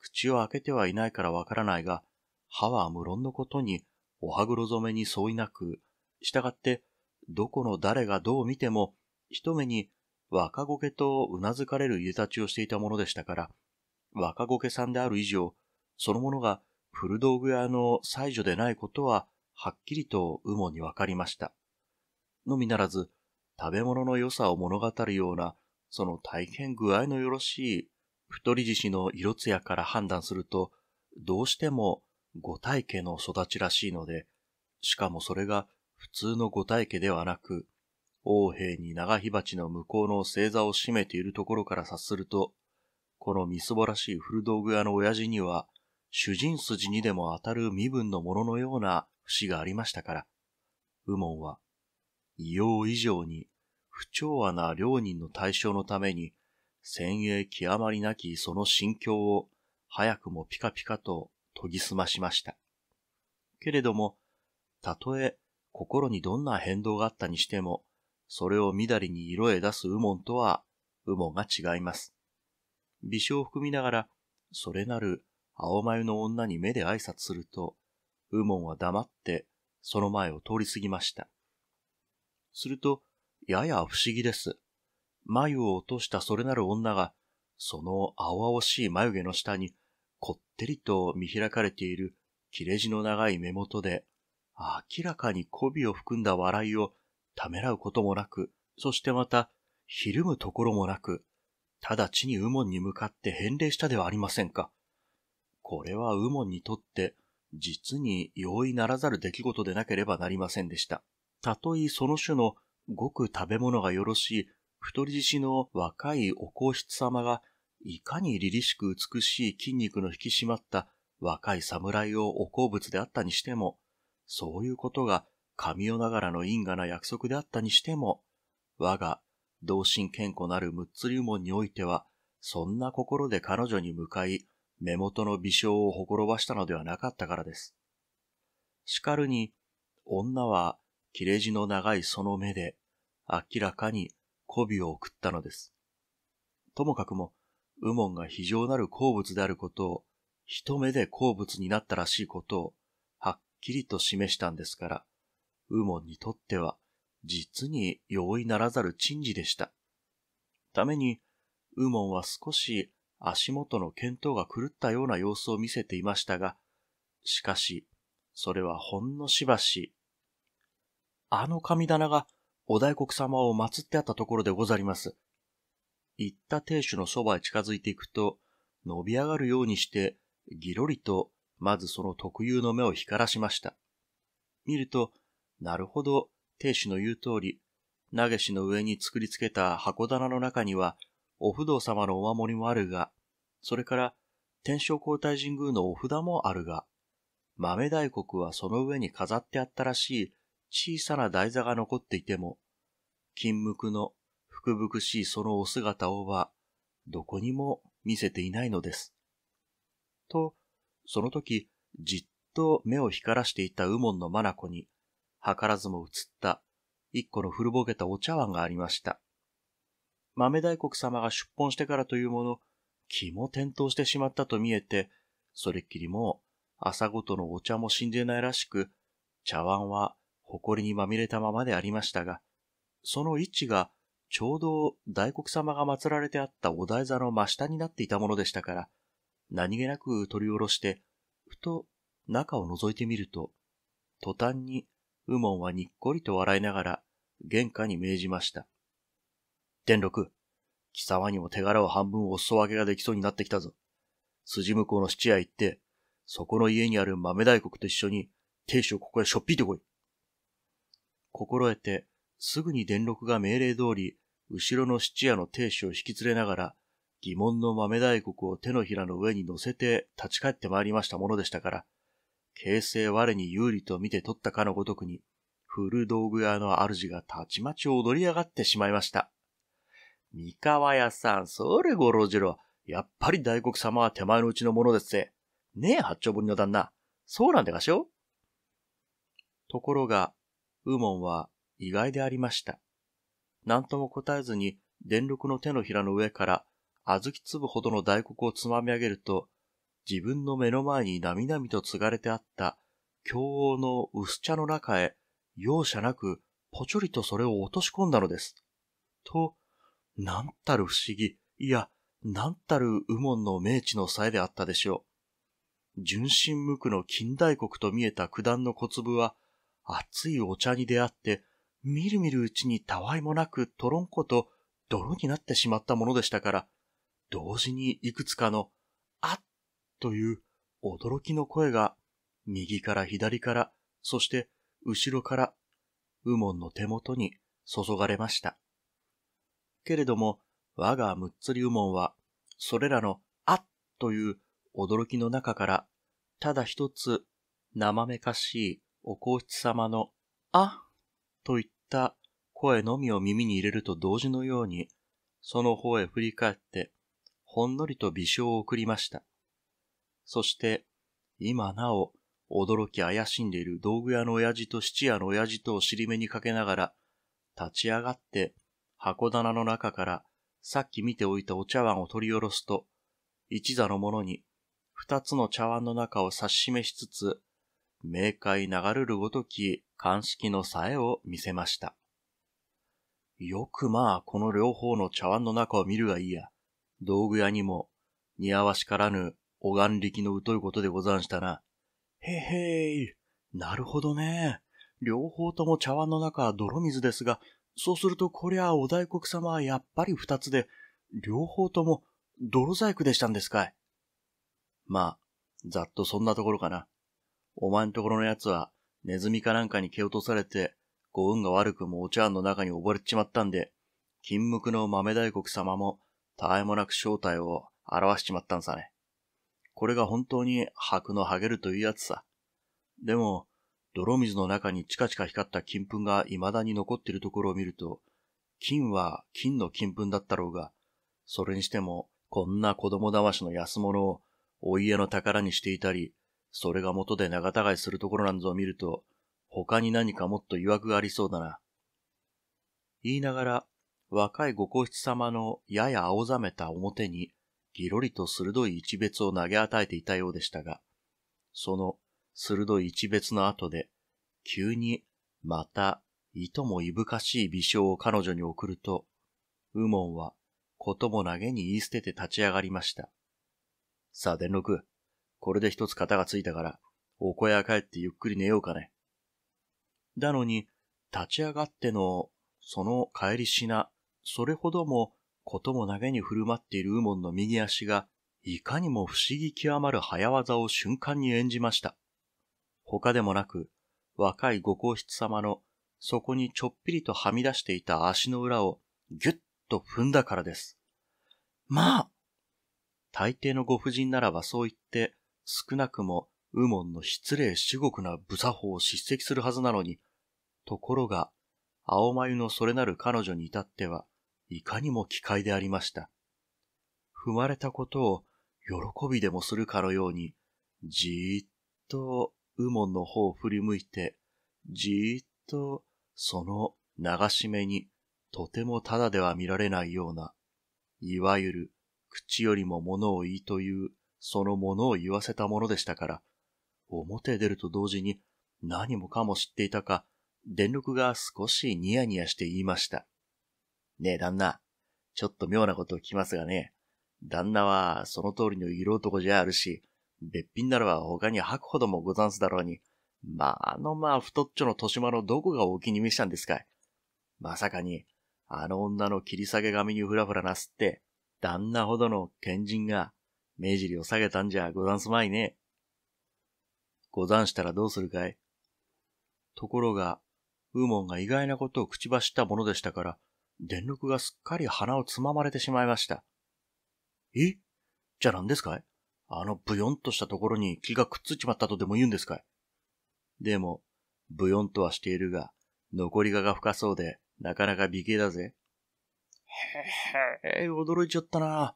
口を開けてはいないからわからないが、歯は無論のことにお歯黒染めに相違なく、従ってどこの誰がどう見ても、一目に若ごけとうなずかれる湯立ちをしていたものでしたから、若ごけさんである以上、そのものが古道具屋の妻女でないことは、はっきりと有無にわかりました。のみならず、食べ物の良さを物語るようなその大変具合のよろしい太り獅子の色艶から判断すると、どうしても五体家の育ちらしいので、しかもそれが普通の五体家ではなく、王兵に長火鉢の向こうの星座を占めているところから察すると、このみすぼらしい古道具屋の親父には、主人筋にでも当たる身分のもののような節がありましたから、右門は、異様以上に不調和な両人の対象のために、先鋭極まりなきその心境を、早くもピカピカと研ぎ澄ましました。けれども、たとえ心にどんな変動があったにしても、それをみだりに色へ出す右門とは、右門が違います。微笑を含みながら、それなる青眉の女に目で挨拶すると、右門は黙って、その前を通り過ぎました。すると、やや不思議です。眉を落としたそれなる女が、その青々しい眉毛の下に、こってりと見開かれている切れ字の長い目元で、明らかに媚びを含んだ笑いをためらうこともなく、そしてまた、ひるむところもなく、直ちに右門に向かって返礼したではありませんか。これは右門にとって、実に容易ならざる出来事でなければなりませんでした。たとえその種のごく食べ物がよろしい、太り獅子の若いお皇室様が、いかに凛々しく美しい筋肉の引き締まった若い侍をお好物であったにしても、そういうことが神代ながらの因果な約束であったにしても、我が同心健康なる六つ流門においては、そんな心で彼女に向かい、目元の微笑をほころばしたのではなかったからです。しかるに、女は切れ字の長いその目で、明らかに媚びを送ったのです。ともかくも、右門が非常なる好物であることを、一目で好物になったらしいことを、はっきりと示したんですから、右門にとっては、実に容易ならざる珍事でした。ために、右門は少し足元の見当が狂ったような様子を見せていましたが、しかし、それはほんのしばし、あの神棚がお大黒様を祀ってあったところでござります。行った亭主のそばへ近づいていくと、伸び上がるようにして、ぎろりと、まずその特有の目を光らしました。見ると、なるほど、亭主の言う通り、投げしの上に作りつけた箱棚の中には、お不動様のお守りもあるが、それから、天正皇太神宮のお札もあるが、豆大国はその上に飾ってあったらしい小さな台座が残っていても、金垢の福々しいそのお姿をは、どこにも見せていないのです。と、その時、じっと目を光らしていた右門の眼に、図らずも映った一個の古ぼけたお茶碗がありました。豆大黒様が出奔してからというもの、気も転倒してしまったと見えて、それっきりもう朝ごとのお茶も死んでないらしく、茶碗は埃にまみれたままでありましたが、その位置がちょうど大黒様が祀られてあったお台座の真下になっていたものでしたから、何気なく取り下ろして、ふと中を覗いてみると、途端に右門はにっこりと笑いながら玄関に命じました。天禄、貴様にも手柄を半分お裾分けができそうになってきたぞ。筋向こうの質屋行って、そこの家にある豆大黒と一緒に亭主をここへしょっぴいてこい。心得て、すぐに電禄が命令通り、後ろの質屋の亭主を引き連れながら、疑問の豆大国を手のひらの上に乗せて立ち返ってまいりましたものでしたから、形勢我に有利と見て取ったかのごとくに、古道具屋の主がたちまち踊り上がってしまいました。三河屋さん、それご老次郎、やっぱり大黒様は手前のうちのものですぜ。ねえ、八丁堀の旦那、そうなんでがしょところが、ウーモンは意外でありました。何とも答えずに電力の手のひらの上から小豆粒ほどの大黒をつまみ上げると、自分の目の前に並々と継がれてあった京王の薄茶の中へ容赦なくぽちょりとそれを落とし込んだのです。と、なんたる不思議、いや、なんたる右門の明治の際であったでしょう。純真無垢の近代国と見えた九段の小粒は、熱いお茶に出会って、みるみるうちにたわいもなくトロンコと泥になってしまったものでしたから、同時にいくつかの、あっという驚きの声が、右から左から、そして後ろから、右門の手元に注がれました。けれども、我がむっつり右門は、それらの、あっという驚きの中から、ただ一つ、生めかしい、お皇室様の、あといった声のみを耳に入れると同時のように、その方へ振り返って、ほんのりと微笑を送りました。そして、今なお、驚き怪しんでいる道具屋の親父と質屋の親父とを尻目にかけながら、立ち上がって、箱棚の中から、さっき見ておいたお茶碗を取り下ろすと、一座の者に、二つの茶碗の中を指し示しつつ、明快流れるごとき、鑑識のさえを見せました。よくまあ、この両方の茶碗の中を見るがいいや。道具屋にも、似合わしからぬ、お眼力の疎いことでござんしたな。へへい。なるほどね。両方とも茶碗の中は泥水ですが、そうするとこりゃお大黒様はやっぱり二つで、両方とも泥細工でしたんですかい。まあ、ざっとそんなところかな。お前んところのやつは、ネズミかなんかに蹴落とされて、ご運が悪くもお茶碗の中に溺れちまったんで、金目の豆大国様も、たあいもなく正体を表しちまったんさね。これが本当に白のハゲるというやつさ。でも、泥水の中にチカチカ光った金粉が未だに残っているところを見ると、金は金の金粉だったろうが、それにしても、こんな子供騙しの安物をお家の宝にしていたり、それが元で長がいするところなんぞを見ると、他に何かもっと曰くがありそうだな。言いながら、若いご皇室様のやや青ざめた表に、ぎろりと鋭い一別を投げ与えていたようでしたが、その鋭い一別の後で、急にまた、いともいぶかしい微笑を彼女に送ると、右門は、ことも投げに言い捨てて立ち上がりました。さあ、伝六、これで一つ型がついたから、お小屋帰ってゆっくり寝ようかね。だのに、立ち上がっての、その帰りしな、それほども、ことも投げに振る舞っている右門の右足が、いかにも不思議極まる早技を瞬間に演じました。他でもなく、若いご皇室様の、そこにちょっぴりとはみ出していた足の裏を、ぎゅっと踏んだからです。まあ大抵のご婦人ならばそう言って、少なくも右門の失礼至極な無作法を叱責するはずなのに、ところが、青眉のそれなる彼女に至っては、いかにも奇怪でありました。踏まれたことを喜びでもするかのように、じーっと右門の方を振り向いて、じーっとその流し目に、とてもただでは見られないような、いわゆる口よりも物を言いというそのものを言わせたものでしたから、表へ出ると同時に何もかも知っていたか、電力が少しニヤニヤして言いました。ねえ、旦那。ちょっと妙なことを聞きますがね。旦那はその通りの色男じゃあるし、べっぴんならば他に吐くほどもござんすだろうに。まあ、あのまあ太っちょの豊島のどこがお気に召したんですかい。まさかに、あの女の切り下げ髪にふらふらなすって、旦那ほどの賢人が目尻を下げたんじゃござんすまいね。ござんしたらどうするかいところが、ウーモンが意外なことを口走ったものでしたから、電力がすっかり鼻をつままれてしまいました。えじゃあ何ですかいあのブヨンとしたところに気がくっついちまったとでも言うんですかいでも、ブヨンとはしているが、残りがが深そうで、なかなか美形だぜ。へへ驚いちゃったな。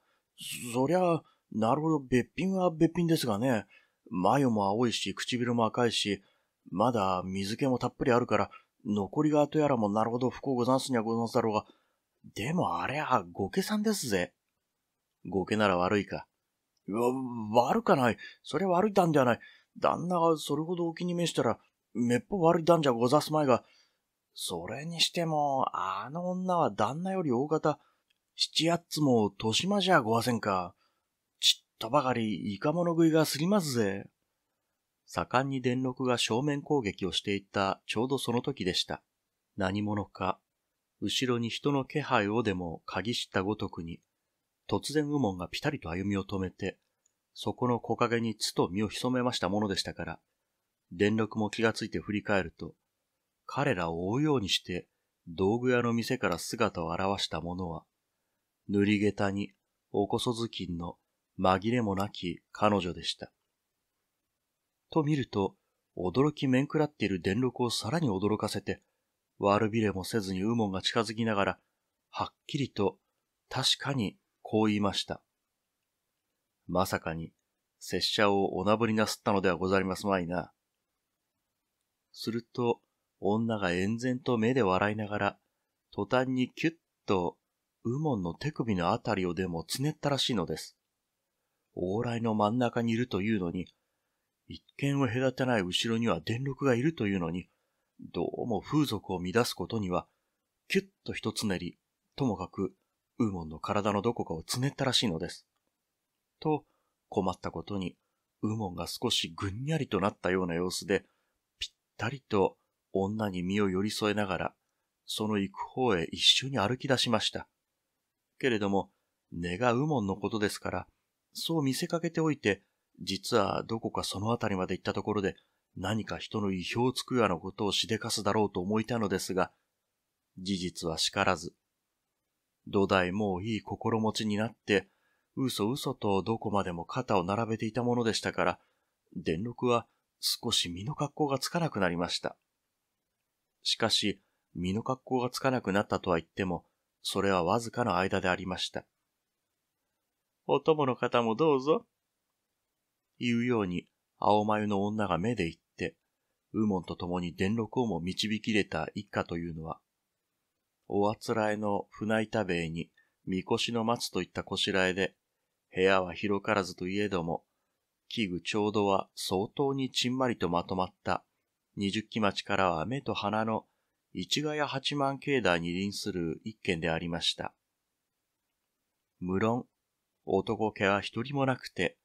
そりゃあ、なるほど、べっぴんはべっぴんですがね、眉も青いし、唇も赤いし、まだ水気もたっぷりあるから、残りがとやらもなるほど不幸ござんすにはござんすだろうが、でもあれはゴケさんですぜ。ゴケなら悪いか。わ、悪かない。それ悪いだんじゃない。旦那がそれほどお気に召したら、めっぽ悪いだんじゃござすまいが、それにしても、あの女は旦那より大方、七八つも年まじゃごわせんか。たばかり、イカモノ食いが過ぎますぜ。盛んに電録が正面攻撃をしていったちょうどその時でした。何者か、後ろに人の気配をでも鍵知ったごとくに、突然右門がぴたりと歩みを止めて、そこの木陰にツと身を潜めましたものでしたから、電録も気がついて振り返ると、彼らを追うようにして、道具屋の店から姿を現したものは、塗り下駄に、おこそきんの紛れもなき彼女でした。と見ると、驚き面食らっている電力をさらに驚かせて、悪びれもせずに右門が近づきながら、はっきりと、確かにこう言いました。まさかに、拙者をおなぶりなすったのではござりますまいな。すると、女が遠然と目で笑いながら、途端にキュッと、右門の手首のあたりをでもつねったらしいのです。往来の真ん中にいるというのに、一見を隔てない後ろには電力がいるというのに、どうも風俗を乱すことには、キュッと一つ練り、ともかく、ウーモンの体のどこかをつねったらしいのです。と、困ったことに、ウーモンが少しぐんにゃりとなったような様子で、ぴったりと女に身を寄り添えながら、その行く方へ一緒に歩き出しました。けれども、根がウーモンのことですから、そう見せかけておいて、実はどこかその辺りまで行ったところで、何か人の意表をつくようなことをしでかすだろうと思いたのですが、事実は叱らず。土台もういい心持ちになって、嘘嘘とどこまでも肩を並べていたものでしたから、電録は少し身の格好がつかなくなりました。しかし、身の格好がつかなくなったとは言っても、それはわずかな間でありました。お供の方もどうぞ。言うように、青眉の女が目で言って、右門と共に電六をも導き出た一家というのは、おあつらえの船板塀に、みこしの松といったこしらえで、部屋は広からずといえども、器具ちょうどは相当にちんまりとまとまった、二十木町からは目と鼻の市ヶ谷八幡境内に臨する一軒でありました。無論、男気は一人もなくて、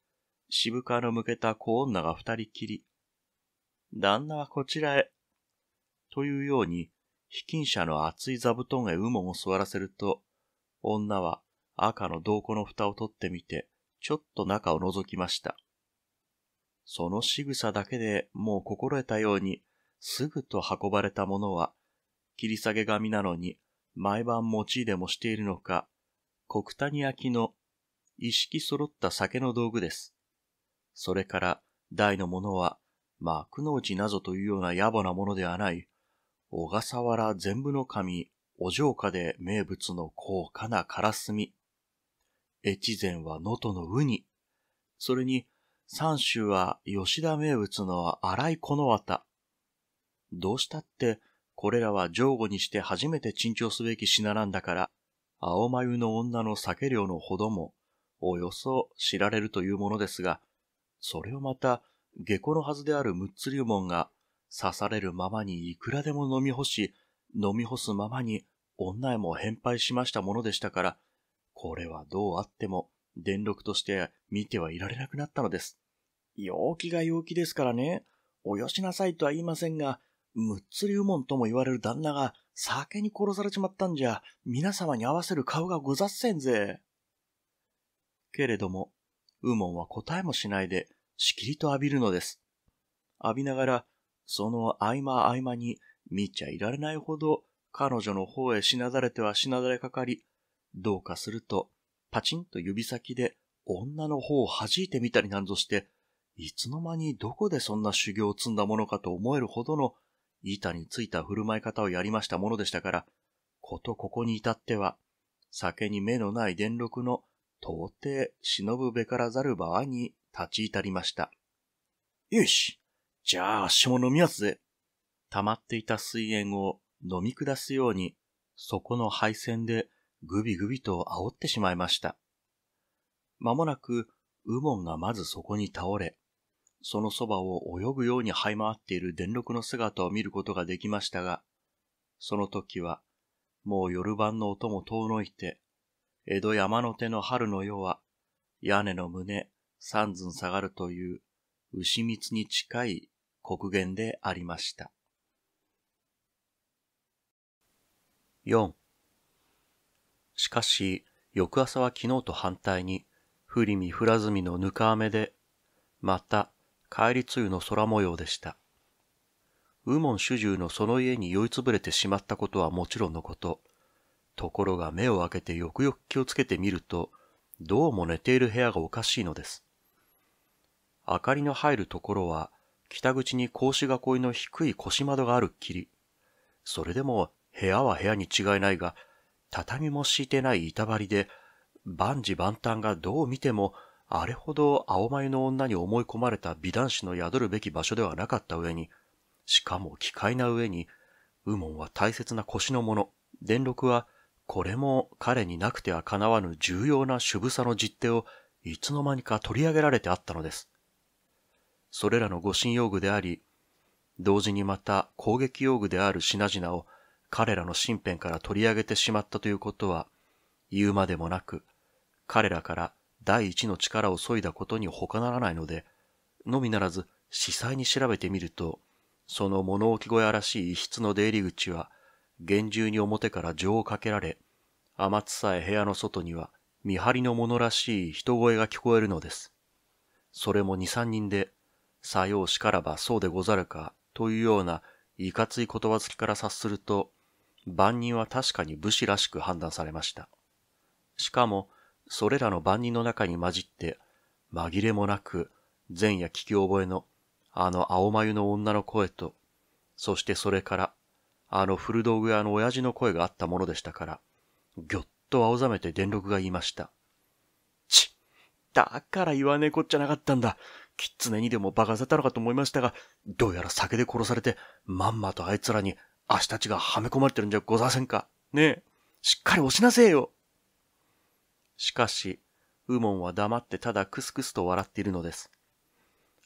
渋川の向けた小女が二人きり。旦那はこちらへ。というように、被菌者の厚い座布団へ雲門を座らせると、女は赤の銅鼓の蓋を取ってみて、ちょっと中を覗きました。その仕草だけでもう心得たように、すぐと運ばれたものは、切り下げ紙なのに、毎晩用いでもしているのか、国谷焼の一式揃った酒の道具です。それから、大のものは、幕の内なぞというような野暮なものではない、小笠原全部の神、お城下で名物の高価なカラスミ。越前は能登のウニ。それに、三州は吉田名物の荒いこの綿。どうしたって、これらは上後にして初めて珍重すべき品なんだから、青眉の女の酒量のほども、およそ知られるというものですが、それをまた、下戸のはずである六つ竜門が、刺されるままにいくらでも飲み干し、飲み干すままに女へも返拝しましたものでしたから、これはどうあっても、電力として見てはいられなくなったのです。陽気が陽気ですからね、およしなさいとは言いませんが、六っつり門とも言われる旦那が酒に殺されちまったんじゃ、皆様に合わせる顔がござっせんぜ。けれども、ウモンは答えもしないで、しきりと浴びるのです。浴びながら、その合間合間に見ちゃいられないほど彼女の方へしなだれてはしなだれかかり、どうかするとパチンと指先で女の方を弾いてみたりなんぞして、いつの間にどこでそんな修行を積んだものかと思えるほどの板についた振る舞い方をやりましたものでしたから、ことここに至っては、酒に目のない電力の到底忍ぶべからざる場合に立ち至りました。よしじゃあ、あっしも飲みやすぜ溜まっていた水煙を飲み下すように、そこの配線でぐびぐびと煽ってしまいました。まもなく、ウモンがまずそこに倒れ、そのそばを泳ぐように這い回っている電力の姿を見ることができましたが、その時は、もう夜晩の音も遠のいて、江戸山の手の春の夜は、屋根の胸、三寸下がるという、牛蜜に近い国言でありました。4しかし、翌朝は昨日と反対に、降り見降らずみのぬか雨で、また、帰り梅雨の空模様でした。右門主従のその家に酔いつぶれてしまったことはもちろんのこと、ところが目を開けてよくよく気をつけてみると、どうも寝ている部屋がおかしいのです。明かりの入るところは、北口に格子囲いの低い腰窓があるっきり。それでも部屋は部屋に違いないが、畳も敷いてない板張りで、万事万端がどう見ても、あれほど青眉の女に思い込まれた美男子の宿るべき場所ではなかった上に、しかも奇怪な上に、右門は大切な腰のもの、電録はこれも彼になくてはかなわぬ重要な渋さの実手をいつの間にか取り上げられてあったのです。それらの護身用具であり、同時にまた攻撃用具である品々を彼らの身辺から取り上げてしまったということは、言うまでもなく、彼らから第一の力を削いだことに他ならないので、のみならず、司祭に調べてみると、その物置小屋らしい一室の出入り口は、厳重に表から錠をかけられ、雨津さえ部屋の外には見張りの者らしい人声が聞こえるのです。それも二三人で、さようしからばそうでござるか、というようないかつい言葉付きから察すると、万人は確かに武士らしく判断されました。しかも、それらの万人の中に混じって、紛れもなく、前夜聞き覚えの、あの青眉の女の声と、そしてそれからあの古道具屋の親父の声があったものでしたから、ぎょっと青ざめて電録が言いました。ちっ、だから言わねえこっちゃなかったんだ。キツネにでも化かせたのかと思いましたが、どうやら酒で殺されて、まんまとあいつらに足たちがはめ込まれてるんじゃございせんか。ねえ、しっかり押しなせえよ。しかし、右門は黙ってただクスクスと笑っているのです。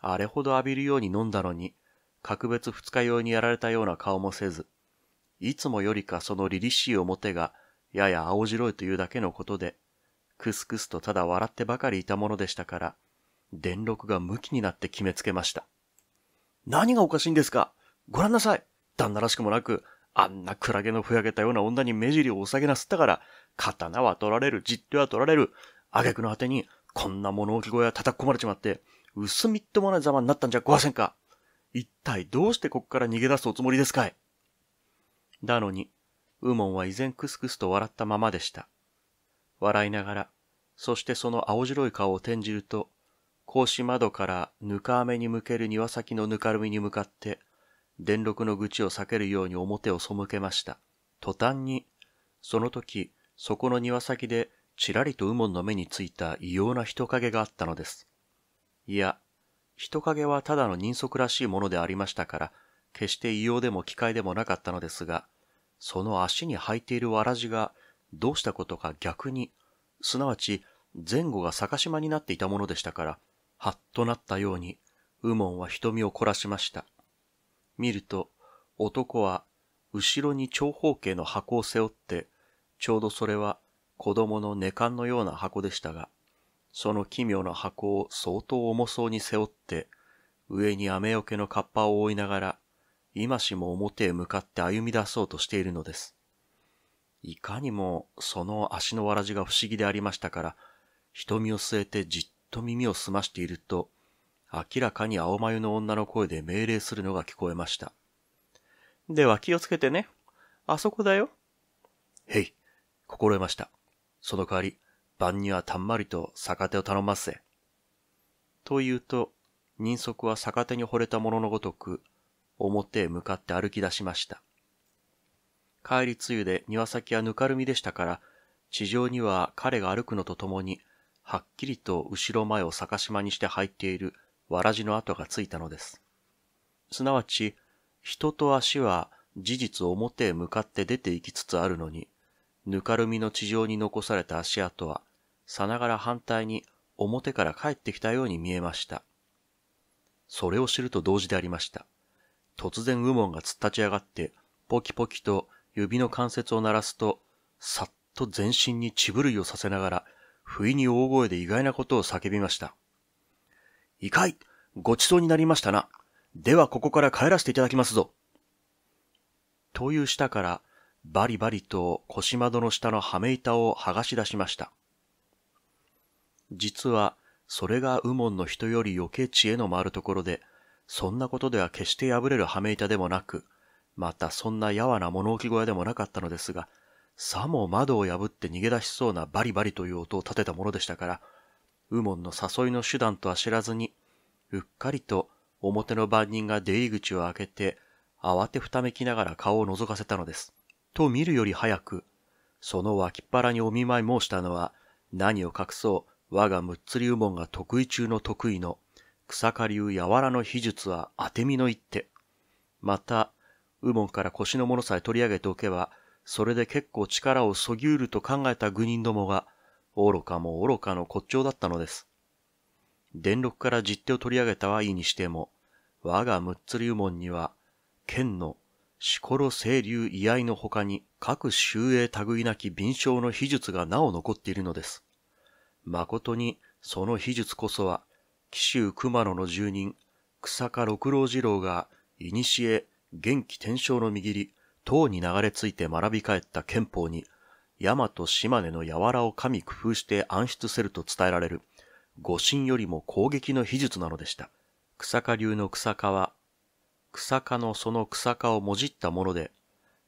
あれほど浴びるように飲んだのに、格別二日用にやられたような顔もせず、いつもよりかその凛々しい表が、やや青白いというだけのことで、くすくすとただ笑ってばかりいたものでしたから、電録が向きになって決めつけました。何がおかしいんですかご覧なさい旦那らしくもなく、あんなクラゲのふやけたような女に目尻をお下げなすったから、刀は取られる、じっとは取られる、挙句の果てに、こんな物置小屋叩き込まれちまって、薄みっともないざまになったんじゃごわせんか一体どうしてここから逃げ出すおつもりですかいなのに、ウモンは依然クスクスと笑ったままでした。笑いながら、そしてその青白い顔を転じると、格子窓からぬか雨に向ける庭先のぬかるみに向かって、電録の愚痴を避けるように表を背けました。途端に、その時、そこの庭先で、ちらりと右門の目についた異様な人影があったのです。いや、人影はただの人足らしいものでありましたから、決して異様でも機械でもなかったのですが、その足に履いているわらじが、どうしたことか逆に、すなわち前後が逆島になっていたものでしたから、はっとなったように、右門は瞳を凝らしました。見ると、男は、後ろに長方形の箱を背負って、ちょうどそれは子供の寝んのような箱でしたが、その奇妙な箱を相当重そうに背負って、上に雨よけのカッパを覆いながら、今しも表へ向かって歩み出そうとしているのです。いかにもその足のわらじが不思議でありましたから、瞳を据えてじっと耳を澄ましていると、明らかに青眉の女の声で命令するのが聞こえました。では気をつけてね。あそこだよ。へい、心得ました。その代わり、晩にはたんまりと逆手を頼ませ。と言うと、人足は逆手に惚れたもののごとく、表へ向かって歩き出しました。帰り梅雨で庭先はぬかるみでしたから、地上には彼が歩くのとともに、はっきりと後ろ前を逆島にして入っているわらじの跡がついたのです。すなわち、人と足は事実表へ向かって出て行きつつあるのに、ぬかるみの地上に残された足跡は、さながら反対に表から帰ってきたように見えました。それを知ると同時でありました。突然ウモンが突っ立ち上がって、ポキポキと指の関節を鳴らすと、さっと全身に血震いをさせながら、不意に大声で意外なことを叫びました。いかいごちそうになりましたな。ではここから帰らせていただきますぞ。という下から、バリバリと腰窓の下の羽目板を剥がし出しました。実は、それが右門の人より余計知恵の回るところで、そんなことでは決して破れる羽目板でもなく、またそんなやわな物置小屋でもなかったのですが、さも窓を破って逃げ出しそうなバリバリという音を立てたものでしたから、右門の誘いの手段とは知らずに、うっかりと表の番人が出入り口を開けて、慌てふためきながら顔を覗かせたのです。と見るより早く、その脇っ腹にお見舞い申したのは、何を隠そう、我がむっつり右門が得意中の得意の、草刈流柔らの秘術は当て身の一手。また、右門から腰のものさえ取り上げておけば、それで結構力をそぎうると考えた愚人どもが、愚かも愚かの骨頂だったのです。電録から実手を取り上げたはいいにしても、我が六つ流門には、剣のしころ清流居合の他に各修英類なき敏章の秘術がなお残っているのです。誠にその秘術こそは紀州熊野の住人、草加六郎次郎が、いにしえ、元気天正の右利、唐に流れ着いて学び返った憲法に、大和島根の柔を神工夫して暗出せると伝えられる、五神よりも攻撃の秘術なのでした。草加流の草加は、草加のその草加をもじったもので、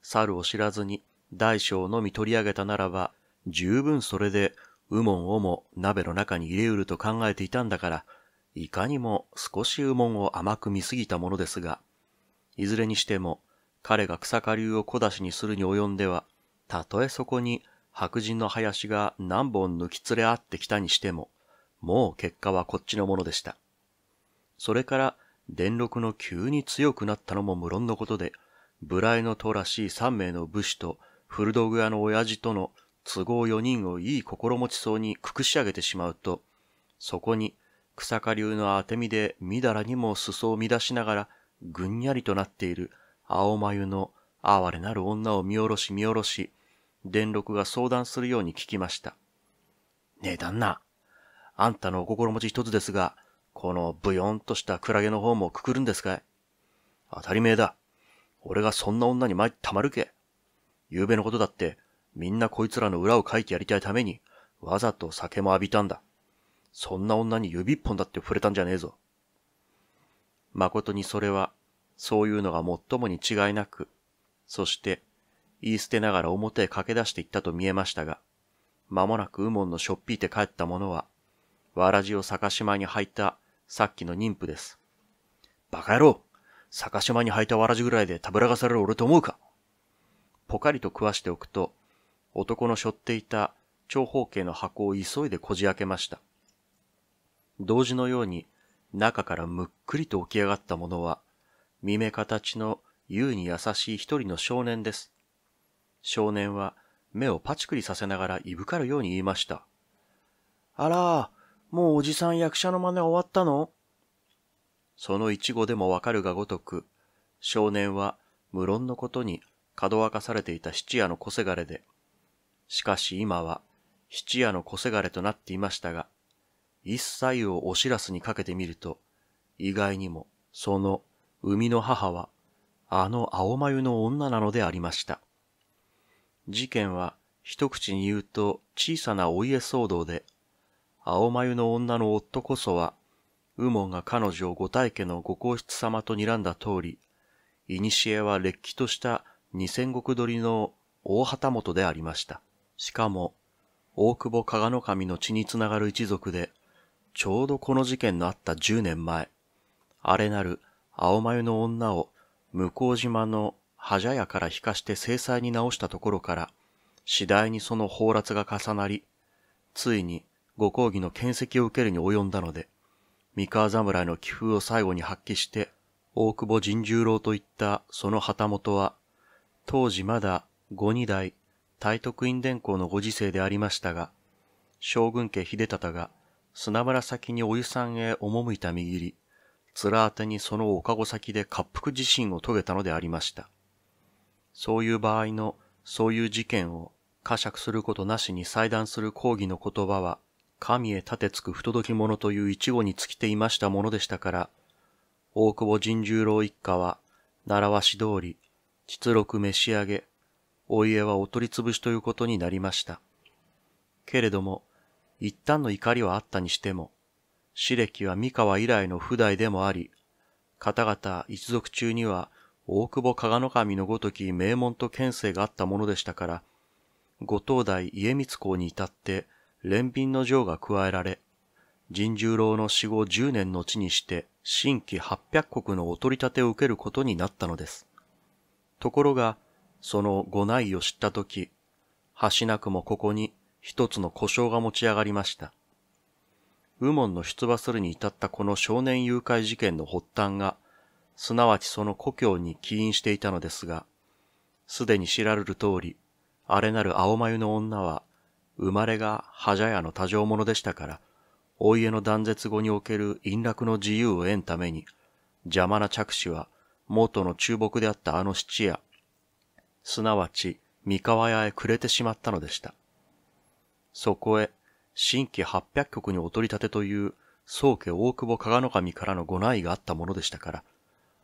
猿を知らずに大小のみ取り上げたならば、十分それで、右門をも鍋の中に入れうると考えていたんだから、いかにも少し右門を甘く見すぎたものですが、いずれにしても彼が草下流を小出しにするに及んでは、たとえそこに白人の林が何本抜き連れ合ってきたにしても、もう結果はこっちのものでした。それから電力の急に強くなったのも無論のことで、ブライの党らしい三名の武士と古道具屋の親父との都合四人をいい心持ちそうにくくし上げてしまうと、そこに草下流の当て身でみだらにも裾を乱しながら、ぐんやりとなっている青眉の哀れなる女を見下ろし見下ろし、電六が相談するように聞きました。ねえ旦那、あんたのお心持ち一つですが、このブヨンとしたクラゲの方もくくるんですかい当たり前だ。俺がそんな女に参ったまるけ。夕べのことだって、みんなこいつらの裏を書いてやりたいために、わざと酒も浴びたんだ。そんな女に指一本だって触れたんじゃねえぞ。誠にそれは、そういうのが最もに違いなく、そして、言い捨てながら表へ駆け出していったと見えましたが、間もなく右門のしょっぴいて帰った者は、わらじを坂島に履いたさっきの妊婦です。バカ野郎坂島に履いたわらじぐらいでたぶらがされる俺と思うかぽかりと食わしておくと、男の背負っていた長方形の箱を急いでこじ開けました。同時のように中からむっくりと起き上がったものは、見目形の優に優しい一人の少年です。少年は目をパチクリさせながらいぶかるように言いました。あら、もうおじさん役者の真似終わったのその一語でもわかるがごとく、少年は無論のことにかどわかされていた質屋の小せがれで、しかし今は質屋の小せがれとなっていましたが、一切をお知らせにかけてみると、意外にもその生みの母は、あの青眉の女なのでありました。事件は一口に言うと小さなお家騒動で、青眉の女の夫こそは、右門が彼女を五大家のご皇室様と睨んだ通り、古は劣気とした二千石取りの大旗本でありました。しかも、大久保加賀神の血につながる一族で、ちょうどこの事件のあった10年前、あれなる青眉の女を向島のはじ屋から引かして制裁に直したところから、次第にその放落が重なり、ついにご講義の見責を受けるに及んだので、三河侍の寄付を最後に発揮して、大久保神十郎といったその旗本は、当時まだ五二代大徳院伝校のご時世でありましたが、将軍家秀忠が砂村先にお湯さんへ赴いた右り、面当てにそのおかご先で滑腹自身を遂げたのでありました。そういう場合の、そういう事件を、呵責することなしに裁断する抗議の言葉は、神へ立てつく不届き者という一語に尽きていましたものでしたから、大久保神十郎一家は、習わし通り、実録召し上げ、お家はお取り潰しということになりました。けれども、一旦の怒りはあったにしても、死歴は三河以来の不代でもあり、方々一族中には大久保加賀守のごとき名門と県政があったものでしたから、ご当代家光公に至って連便の情が加えられ、神十郎の死後10年の地にして新規800国のお取り立てを受けることになったのです。ところが、そのご内を知ったとき、はしなくもここに一つの故障が持ち上がりました。ウモンの出馬するに至ったこの少年誘拐事件の発端が、すなわちその故郷に起因していたのですが、すでに知られる通り、あれなる青眉の女は、生まれが覇者屋の多情者でしたから、お家の断絶後における陰落の自由を得んために、邪魔な着手は、元の中木であったあの質屋、すなわち三河屋へくれてしまったのでした。そこへ、新規八百局にお取り立てという、宗家大久保加賀の神からのご内意があったものでしたから、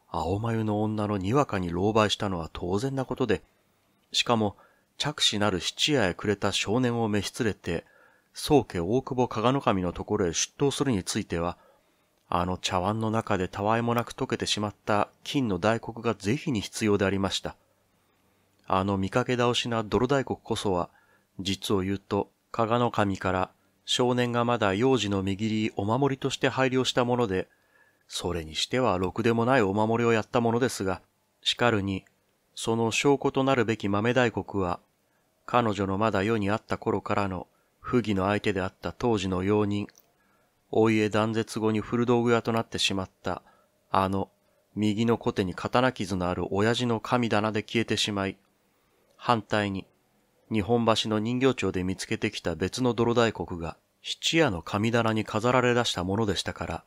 青眉の女のにわかに狼狽したのは当然なことで、しかも、着死なる質屋へくれた少年を召し連れて、宗家大久保加賀神のところへ出頭するについては、あの茶碗の中でたわいもなく溶けてしまった金の大黒が是非に必要でありました。あの見かけ倒しな泥大黒こそは、実を言うと加賀の神から少年がまだ幼児の右切りお守りとして配慮したもので、それにしてはろくでもないお守りをやったものですが、しかるに、その証拠となるべき豆大国は、彼女のまだ世にあった頃からの不義の相手であった当時の用人、お家断絶後に古道具屋となってしまった、あの、右の小手に刀傷のある親父の神棚で消えてしまい、反対に、日本橋の人形町で見つけてきた別の泥大国が質屋の神棚に飾られ出したものでしたから、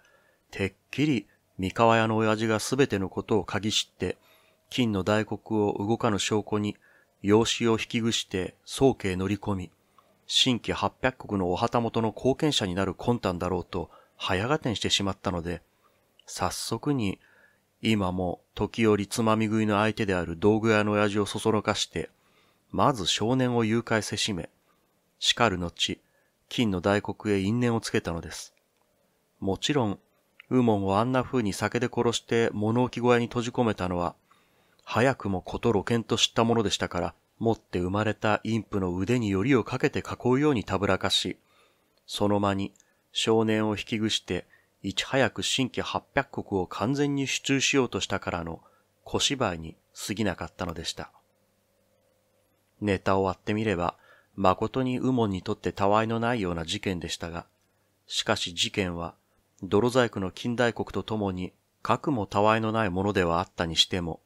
てっきり三河屋の親父がすべてのことを嗅ぎ知って、金の大黒を動かぬ証拠に、養子を引きぐして、宗家へ乗り込み、新規八百国のお旗元の貢献者になる魂胆だろうと、早がてんしてしまったので、早速に、今も時折つまみ食いの相手である道具屋の親父をそそのかして、まず少年を誘拐せしめ、叱る後、金の大黒へ因縁をつけたのです。もちろん、ウーモンをあんな風に酒で殺して物置小屋に閉じ込めたのは、早くもこと露見と知ったものでしたから、持って生まれた陰ンプの腕によりをかけて囲うようにたぶらかし、その間に少年を引きぐして、いち早く新規800国を完全に主中しようとしたからの小芝居に過ぎなかったのでした。ネタを割ってみれば、誠に右門にとってたわいのないような事件でしたが、しかし事件は、泥細工の近代国とともに、核もたわいのないものではあったにしても、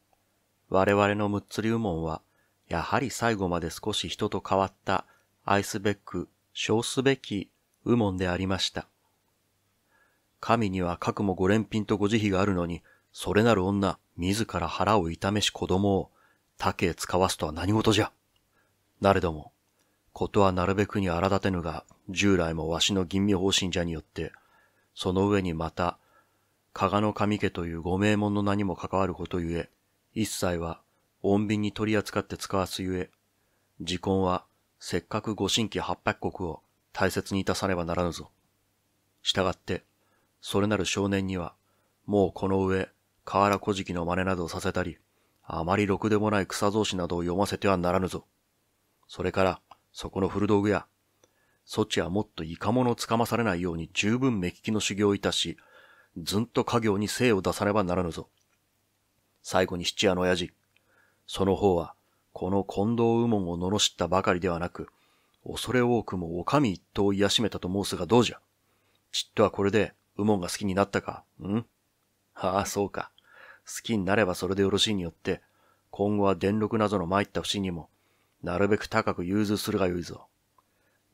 我々の六っつり右門は、やはり最後まで少し人と変わった愛すべく、称すべき右門でありました。神には核もご連品とご慈悲があるのに、それなる女、自ら腹を痛めし子供を、他家へ使わすとは何事じゃ。なれども、ことはなるべくに荒立てぬが、従来もわしの吟味方針者によって、その上にまた、加賀の神家というご名門の名にも関わることゆえ、一切は、穏便に取り扱って使わすゆえ、時根は、せっかくご神器八百国を大切にいたさねばならぬぞ。従って、それなる少年には、もうこの上、河原小敷の真似などをさせたり、あまりろくでもない草草子などを読ませてはならぬぞ。それから、そこの古道具屋。そちはもっとイカモノをつかまされないように十分目利きの修行をいたし、ずんと家業に精を出さねばならぬぞ。最後に七夜の親父。その方は、この近藤右門を罵ったばかりではなく、恐れ多くもお上一刀を癒しめたと申すがどうじゃ。ちっとはこれで、右門が好きになったか、ん ああ、そうか。好きになればそれでよろしいによって、今後は電力なの参った不審にも、なるべく高く融通するがよいぞ。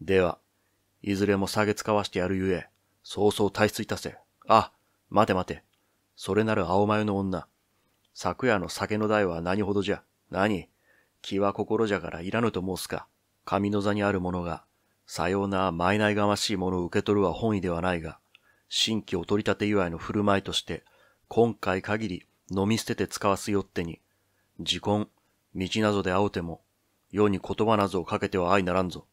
では、いずれも下げ使わしてやるゆえ、早々退出いたせ。あ、待て待て。それなる青眉の女。昨夜の酒の代は何ほどじゃ。何気は心じゃからいらぬと申すか。神の座にある者が、さようなイないがましいものを受け取るは本意ではないが、新規お取り立て祝いの振る舞いとして、今回限り飲み捨てて使わすよってに、自婚、道などで会うても、世に言葉なぞをかけては愛ならんぞ。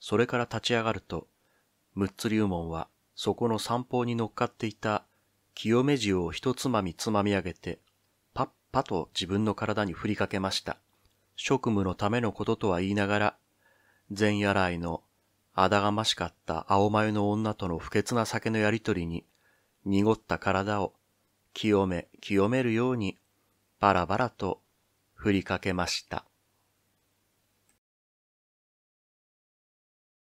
それから立ち上がると、六つ竜門は、そこの散歩に乗っかっていた清め塩を一つまみつまみ上げて、パッパと自分の体に振りかけました。職務のためのこととは言いながら、前夜来のあだがましかった青眉の女との不潔な酒のやりとりに、濁った体を清め清めるようにバラバラと振りかけました。